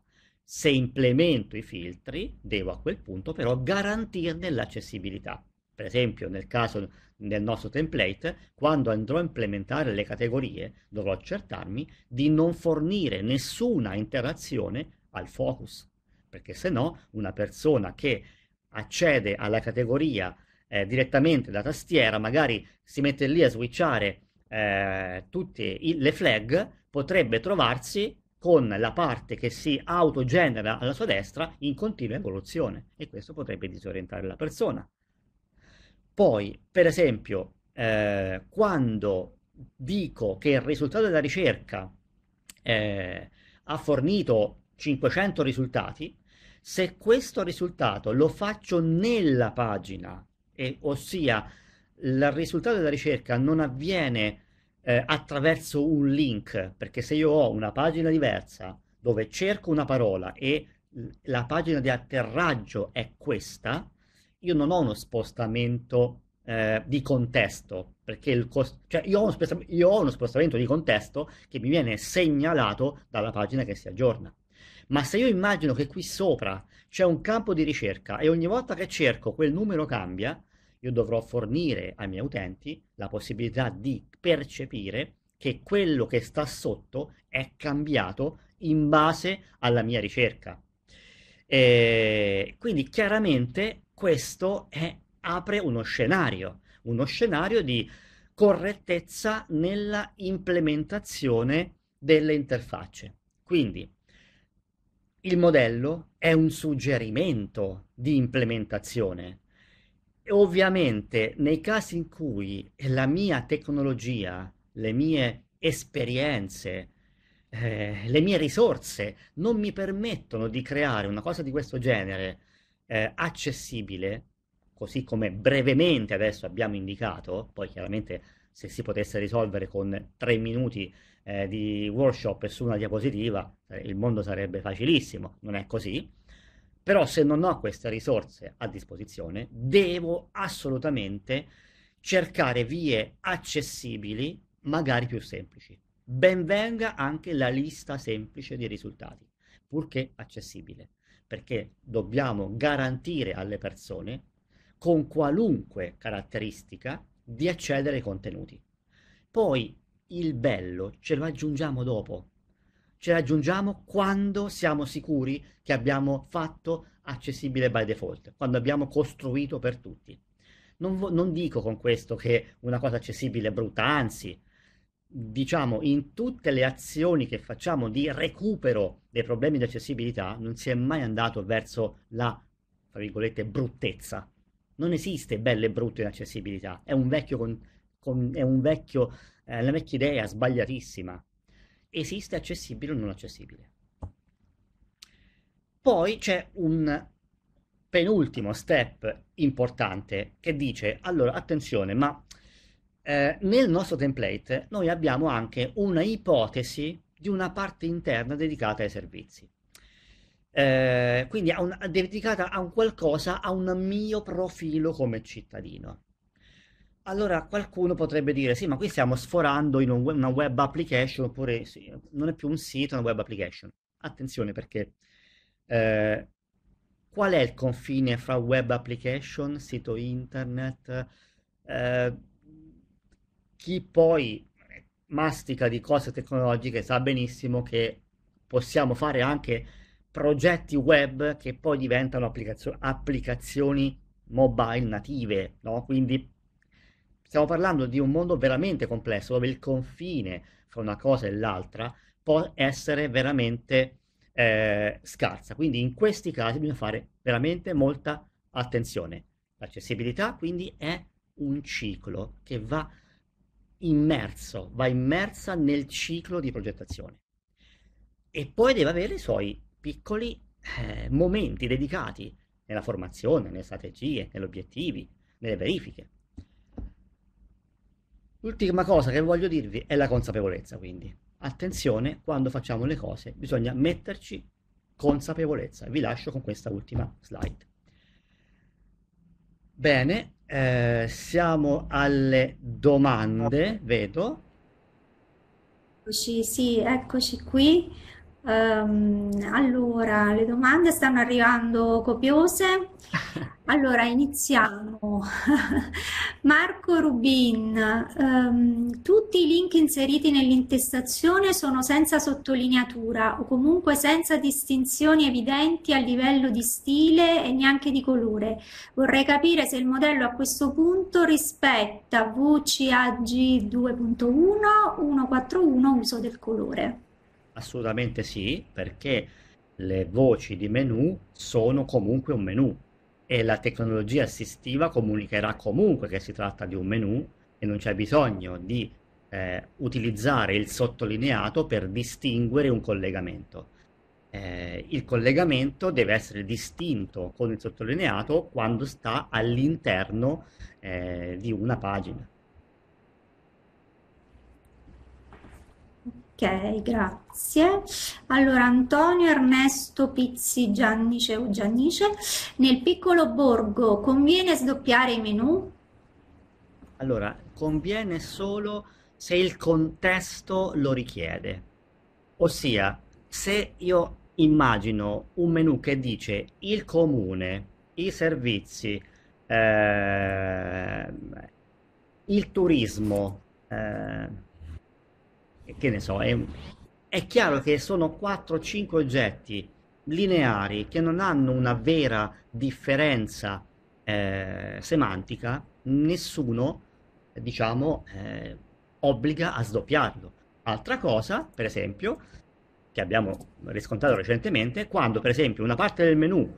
se implemento i filtri, devo a quel punto però garantirne l'accessibilità. Per esempio, nel caso del nostro template, quando andrò a implementare le categorie, dovrò accertarmi di non fornire nessuna interazione al focus, perché se no una persona che accede alla categoria eh, direttamente da tastiera, magari si mette lì a switchare eh, tutte i, le flag, potrebbe trovarsi con la parte che si autogenera alla sua destra in continua evoluzione e questo potrebbe disorientare la persona. Poi, per esempio, eh, quando dico che il risultato della ricerca eh, ha fornito 500 risultati, se questo risultato lo faccio nella pagina, e, ossia il risultato della ricerca non avviene eh, attraverso un link, perché se io ho una pagina diversa dove cerco una parola e la pagina di atterraggio è questa, io non ho uno spostamento eh, di contesto, perché il cost- cioè io ho, io, ho uno spostamento di contesto che mi viene segnalato dalla pagina che si aggiorna. Ma se io immagino che qui sopra c'è un campo di ricerca e ogni volta che cerco quel numero cambia, io dovrò fornire ai miei utenti la possibilità di percepire che quello che sta sotto è cambiato in base alla mia ricerca. E eh, quindi chiaramente questo è, apre uno scenario, uno scenario di correttezza nella implementazione delle interfacce. Quindi il modello è un suggerimento di implementazione, Ovviamente nei casi in cui la mia tecnologia, le mie esperienze, eh, le mie risorse non mi permettono di creare una cosa di questo genere eh, accessibile, così come brevemente adesso abbiamo indicato, poi chiaramente se si potesse risolvere con tre minuti eh, di workshop su una diapositiva, eh, il mondo sarebbe facilissimo, non è così. Però se non ho queste risorse a disposizione, devo assolutamente cercare vie accessibili, magari più semplici. ben venga anche la lista semplice di risultati, purché accessibile, perché dobbiamo garantire alle persone con qualunque caratteristica di accedere ai contenuti. Poi il bello ce lo aggiungiamo dopo, ci raggiungiamo quando siamo sicuri che abbiamo fatto accessibile by default, quando abbiamo costruito per tutti. Non, non dico con questo che una cosa accessibile è brutta, anzi, diciamo, in tutte le azioni che facciamo di recupero dei problemi di accessibilità non si è mai andato verso la, tra virgolette, bruttezza. Non esiste bello e brutto in accessibilità, è, un vecchio con, con, è un vecchio, eh, una vecchia idea sbagliatissima esiste accessibile o non accessibile. Poi c'è un penultimo step importante che dice, allora attenzione, ma eh, nel nostro template noi abbiamo anche una ipotesi di una parte interna dedicata ai servizi. Eh, quindi a un, dedicata a un qualcosa, a un mio profilo come cittadino. Allora qualcuno potrebbe dire, sì, ma qui stiamo sforando in un web, una web application, oppure sì, non è più un sito, è una web application. Attenzione perché eh, qual è il confine fra web application, sito internet, eh, chi poi mastica di cose tecnologiche sa benissimo che possiamo fare anche progetti web che poi diventano applicazio- applicazioni mobile native, no? Quindi Stiamo parlando di un mondo veramente complesso, dove il confine fra una cosa e l'altra può essere veramente eh, scarsa. Quindi in questi casi bisogna fare veramente molta attenzione. L'accessibilità quindi è un ciclo che va immerso, va immersa nel ciclo di progettazione. E poi deve avere i suoi piccoli eh, momenti dedicati nella formazione, nelle strategie, negli obiettivi, nelle verifiche. L'ultima cosa che voglio dirvi è la consapevolezza, quindi attenzione quando facciamo le cose, bisogna metterci consapevolezza. Vi lascio con questa ultima slide. Bene, eh, siamo alle domande, vedo. Sì, sì, eccoci qui. Ehm, allora, le domande stanno arrivando copiose. Allora, iniziamo. Marco Rubin, um, tutti i link inseriti nell'intestazione sono senza sottolineatura o comunque senza distinzioni evidenti a livello di stile e neanche di colore. Vorrei capire se il modello a questo punto rispetta VCAG 2.1, 141 uso del colore. Assolutamente sì, perché le voci di menu sono comunque un menu e la tecnologia assistiva comunicherà comunque che si tratta di un menu e non c'è bisogno di eh, utilizzare il sottolineato per distinguere un collegamento. Eh, il collegamento deve essere distinto con il sottolineato quando sta all'interno eh, di una pagina. Ok, grazie. Allora, Antonio Ernesto Pizzi Giannice o Giannice, nel piccolo borgo conviene sdoppiare i menu? Allora, conviene solo se il contesto lo richiede. Ossia, se io immagino un menu che dice il comune, i servizi, eh, il turismo, eh, che ne so, è, è chiaro che sono 4-5 oggetti lineari che non hanno una vera differenza eh, semantica, nessuno, diciamo, eh, obbliga a sdoppiarlo. Altra cosa, per esempio, che abbiamo riscontrato recentemente, quando per esempio una parte del menu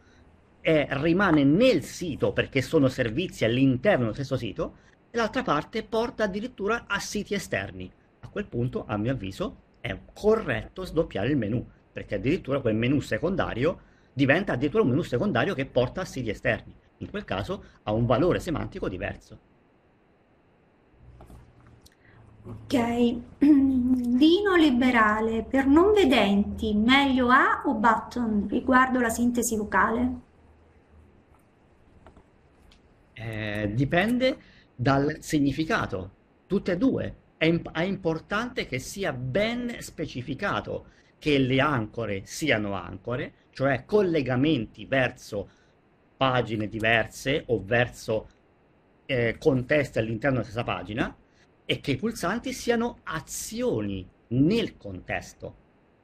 è, rimane nel sito perché sono servizi all'interno dello stesso sito, e l'altra parte porta addirittura a siti esterni quel punto, a mio avviso, è corretto sdoppiare il menu, perché addirittura quel menu secondario diventa addirittura un menu secondario che porta a siti esterni. In quel caso ha un valore semantico diverso. Ok, vino Liberale, per non vedenti, meglio A o button riguardo la sintesi vocale? Eh, dipende dal significato, tutte e due, è, è importante che sia ben specificato che le ancore siano ancore, cioè collegamenti verso pagine diverse o verso eh, contesti all'interno della stessa pagina e che i pulsanti siano azioni nel contesto.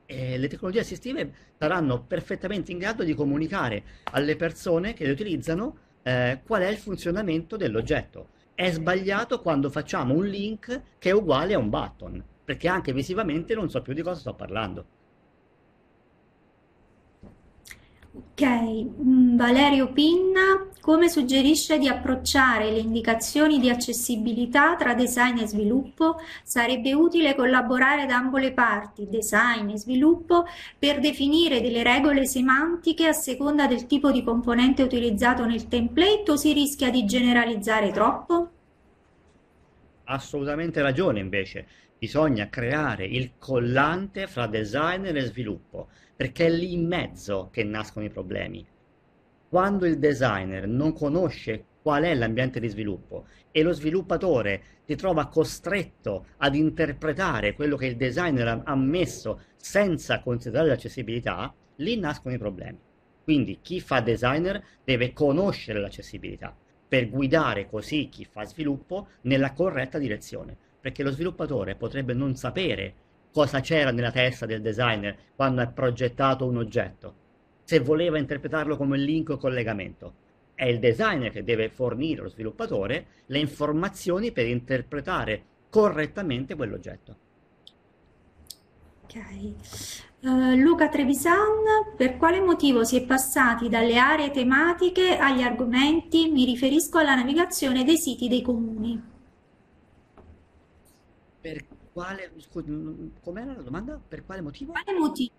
E le tecnologie assistive saranno perfettamente in grado di comunicare alle persone che le utilizzano eh, qual è il funzionamento dell'oggetto è sbagliato quando facciamo un link che è uguale a un button, perché anche visivamente non so più di cosa sto parlando. Ok, mm, Valerio Pinna, come suggerisce di approcciare le indicazioni di accessibilità tra design e sviluppo? Sarebbe utile collaborare da ambo le parti, design e sviluppo, per definire delle regole semantiche a seconda del tipo di componente utilizzato nel template o si rischia di generalizzare troppo? Assolutamente ragione invece, bisogna creare il collante fra designer e sviluppo perché è lì in mezzo che nascono i problemi. Quando il designer non conosce qual è l'ambiente di sviluppo e lo sviluppatore si trova costretto ad interpretare quello che il designer ha messo senza considerare l'accessibilità, lì nascono i problemi. Quindi chi fa designer deve conoscere l'accessibilità per guidare così chi fa sviluppo nella corretta direzione, perché lo sviluppatore potrebbe non sapere cosa c'era nella testa del designer quando ha progettato un oggetto, se voleva interpretarlo come link o collegamento. È il designer che deve fornire allo sviluppatore le informazioni per interpretare correttamente quell'oggetto. Ok. Uh, Luca Trevisan, per quale motivo si è passati dalle aree tematiche agli argomenti? Mi riferisco alla navigazione dei siti dei comuni. Perché? quale, scusi, mm, mm, com'era la domanda? Per quale motivo? Per quale motivo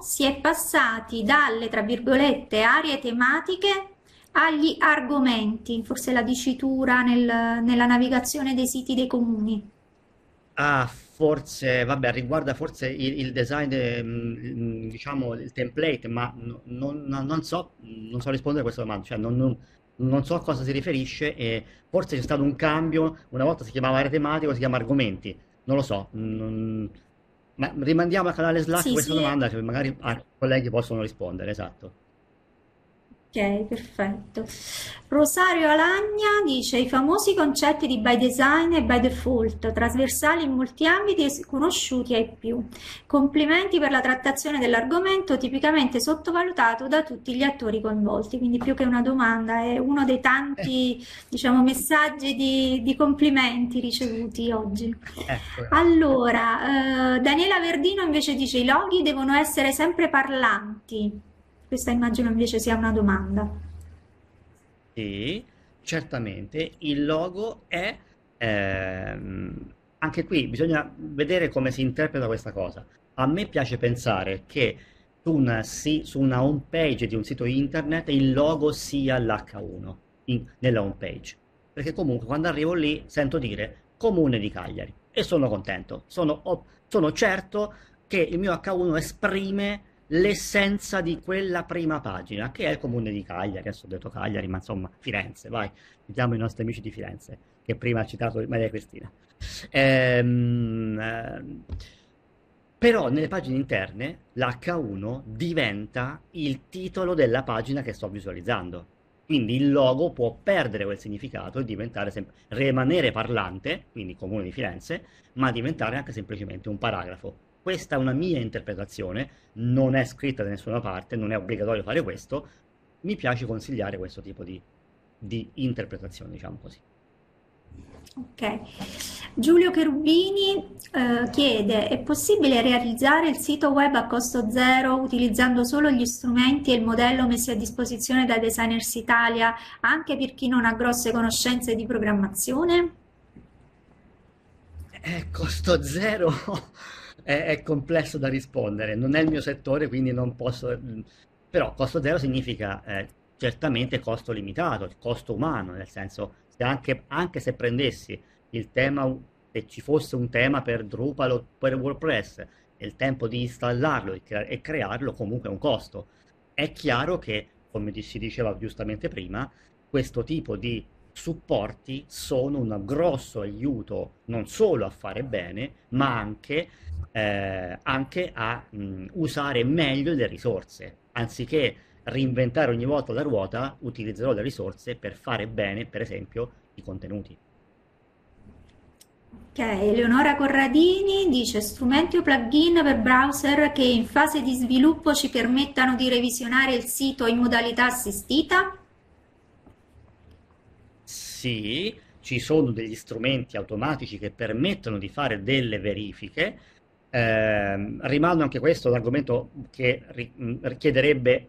si è passati dalle, tra virgolette, aree tematiche agli argomenti, forse la dicitura nel, nella navigazione dei siti dei comuni? Ah, forse, vabbè, riguarda forse il, il design, mh, mm, diciamo, il template, ma non, non, so, non so rispondere a questa domanda, cioè non, non non so a cosa si riferisce, e forse c'è stato un cambio, una volta si chiamava area tematica, si chiama argomenti, non lo so. Non... Ma rimandiamo al canale Slack sì, questa sì. domanda che magari i ah, colleghi possono rispondere, esatto ok, perfetto. Rosario Alagna dice i famosi concetti di by design e by default, trasversali in molti ambiti e conosciuti ai più. Complimenti per la trattazione dell'argomento, tipicamente sottovalutato da tutti gli attori coinvolti. Quindi più che una domanda, è uno dei tanti eh. diciamo, messaggi di, di, complimenti ricevuti oggi. Ecco. Allora, eh, Daniela Verdino invece dice i loghi devono essere sempre parlanti questa immagino invece sia una domanda. Sì, certamente. Il logo è... Ehm, anche qui bisogna vedere come si interpreta questa cosa. A me piace pensare che una, si, su una, home page di un sito internet il logo sia l'H1 in, nella home page. Perché comunque quando arrivo lì sento dire comune di Cagliari e sono contento, sono, sono certo che il mio H1 esprime l'essenza di quella prima pagina, che è il comune di Cagliari, adesso ho detto Cagliari, ma insomma Firenze, vai, vediamo i nostri amici di Firenze, che prima ha citato Maria Cristina. Ehm, eh, però nelle pagine interne l'H1 diventa il titolo della pagina che sto visualizzando. Quindi il logo può perdere quel significato e diventare sem- rimanere parlante, quindi comune di Firenze, ma diventare anche semplicemente un paragrafo questa è una mia interpretazione, non è scritta da nessuna parte, non è obbligatorio fare questo, mi piace consigliare questo tipo di, di interpretazione, diciamo così. Ok. Giulio Cherubini eh, chiede: è possibile realizzare il sito web a costo zero utilizzando solo gli strumenti e il modello messi a disposizione da Designers Italia anche per chi non ha grosse conoscenze di programmazione? Eh, costo zero è, è, complesso da rispondere, non è il mio settore, quindi non posso... Però costo zero significa eh, certamente costo limitato, costo umano, nel senso, se anche, anche se prendessi il tema, se ci fosse un tema per Drupal o per WordPress, e il tempo di installarlo e, cre- e crearlo comunque è un costo. È chiaro che, come si diceva giustamente prima, questo tipo di supporti sono un grosso aiuto non solo a fare bene, ma anche, eh, anche a mh, usare meglio le risorse. Anziché reinventare ogni volta la ruota, utilizzerò le risorse per fare bene, per esempio, i contenuti. Ok, Eleonora Corradini dice strumenti o plugin per browser che in fase di sviluppo ci permettano di revisionare il sito in modalità assistita? sì, ci sono degli strumenti automatici che permettono di fare delle verifiche. Eh, rimando anche questo l'argomento che ri- mm, richiederebbe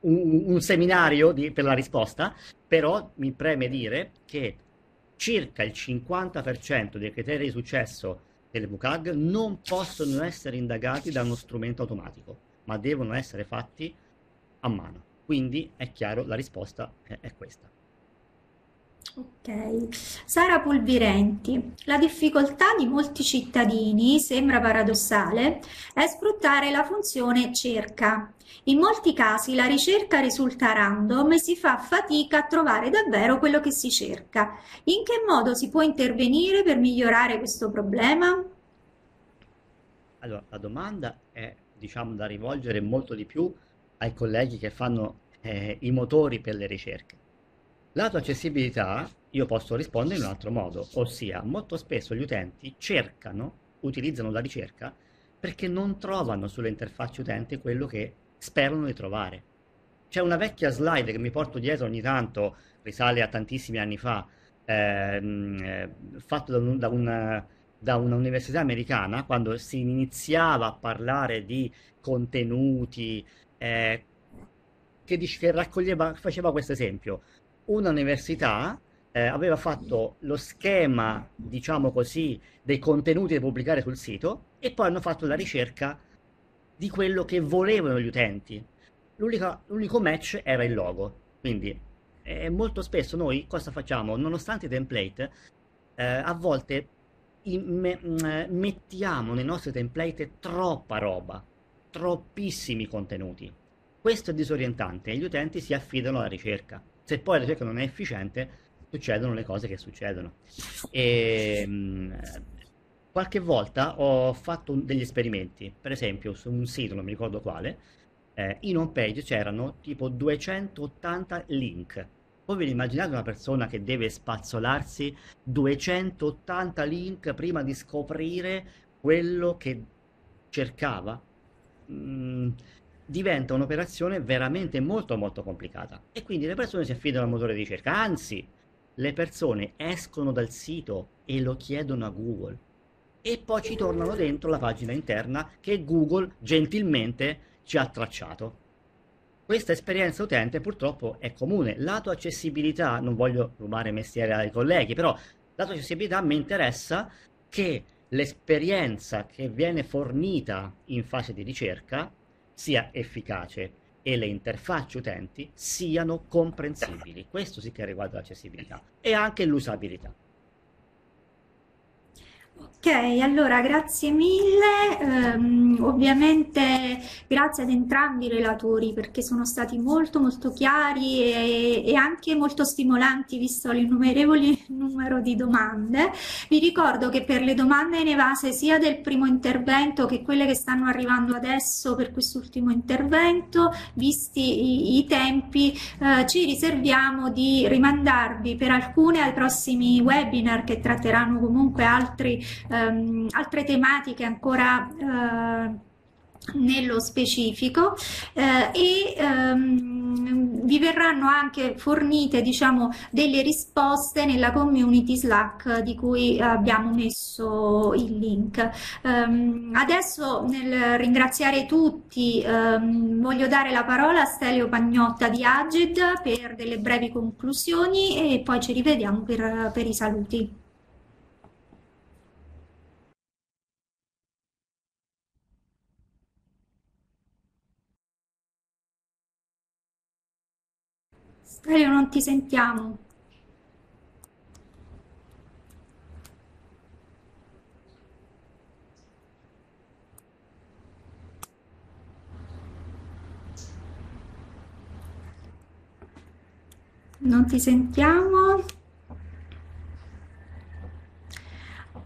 un, un seminario di, per la risposta, però mi preme dire che circa il 50% dei criteri di successo delle VCAG non possono essere indagati da uno strumento automatico, ma devono essere fatti a mano. Quindi è chiaro, la risposta è, è questa. Ok. Sara Pulvirenti, la difficoltà di molti cittadini, sembra paradossale, è sfruttare la funzione cerca. In molti casi la ricerca risulta random e si fa fatica a trovare davvero quello che si cerca. In che modo si può intervenire per migliorare questo problema? Allora, la domanda è, diciamo, da rivolgere molto di più ai colleghi che fanno eh, i motori per le ricerche Lato accessibilità io posso rispondere in un altro modo, ossia molto spesso gli utenti cercano, utilizzano la ricerca perché non trovano sulle interfacce utenti quello che sperano di trovare. C'è una vecchia slide che mi porto dietro ogni tanto, risale a tantissimi anni fa, ehm, eh, fatta da, da, una, da un'università americana, quando si iniziava a parlare di contenuti, eh, che, dice, che raccoglieva, faceva questo esempio un'università eh, aveva fatto lo schema, diciamo così, dei contenuti da pubblicare sul sito e poi hanno fatto la ricerca di quello che volevano gli utenti. L'unica, l'unico match era il logo, quindi eh, molto spesso noi cosa facciamo? Nonostante i template, eh, a volte in, me, mm, mettiamo nei nostri template troppa roba, troppissimi contenuti. Questo è disorientante e gli utenti si affidano alla ricerca. Se poi la ricerca non è efficiente, succedono le cose che succedono. E, ehm, qualche volta ho fatto degli esperimenti, per esempio su un sito, non mi ricordo quale, eh, in home page c'erano tipo 280 link. Voi vi immaginate una persona che deve spazzolarsi 280 link prima di scoprire quello che cercava? Mm, diventa un'operazione veramente molto molto complicata e quindi le persone si affidano al motore di ricerca, anzi le persone escono dal sito e lo chiedono a Google e poi ci tornano dentro la pagina interna che Google gentilmente ci ha tracciato. Questa esperienza utente purtroppo è comune. Lato accessibilità, non voglio rubare mestiere ai colleghi, però lato accessibilità mi interessa che l'esperienza che viene fornita in fase di ricerca sia efficace e le interfacce utenti siano comprensibili. Questo sì che riguarda l'accessibilità e anche l'usabilità. Ok, allora grazie mille, um, ovviamente grazie ad entrambi i relatori perché sono stati molto molto chiari e, e anche molto stimolanti visto l'innumerevole numero di domande. Vi ricordo che per le domande in evase sia del primo intervento che quelle che stanno arrivando adesso per quest'ultimo intervento, visti i, i tempi, eh, ci riserviamo di rimandarvi per alcune ai prossimi webinar che tratteranno comunque altri ehm, altre tematiche ancora eh, nello specifico eh, e ehm, vi verranno anche fornite diciamo, delle risposte nella community Slack di cui abbiamo messo il link. Um, adesso nel ringraziare tutti um, voglio dare la parola a Stelio Pagnotta di Aged per delle brevi conclusioni e poi ci rivediamo per, per i saluti. Elio, non ti sentiamo. Non ti sentiamo.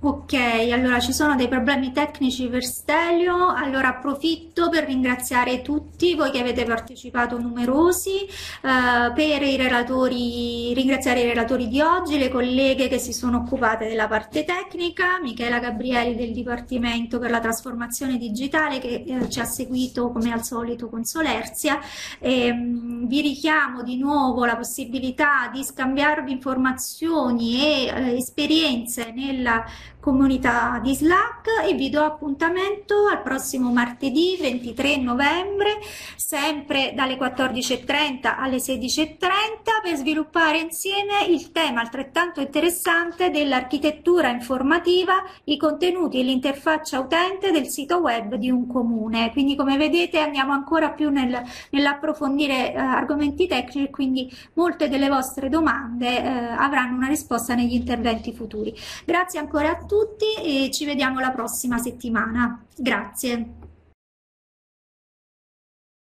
Ok, allora ci sono dei problemi tecnici per Stelio, allora approfitto per ringraziare tutti voi che avete partecipato numerosi, eh, per i relatori, ringraziare i relatori di oggi, le colleghe che si sono occupate della parte tecnica, Michela Gabrielli del Dipartimento per la trasformazione digitale che eh, ci ha seguito come al solito con Solerzia. E, ehm, mh, vi richiamo di nuovo la possibilità di scambiarvi informazioni e eh, esperienze nella comunità di Slack e vi do appuntamento al prossimo martedì 23 novembre, sempre dalle 14.30 alle 16.30 per sviluppare insieme il tema altrettanto interessante dell'architettura informativa, i contenuti e l'interfaccia utente del sito web di un comune. Quindi come vedete andiamo ancora più nel, nell'approfondire eh, argomenti tecnici quindi molte delle vostre domande eh, avranno una risposta negli interventi futuri. Grazie ancora a tutti tutti e ci vediamo la prossima settimana. Grazie.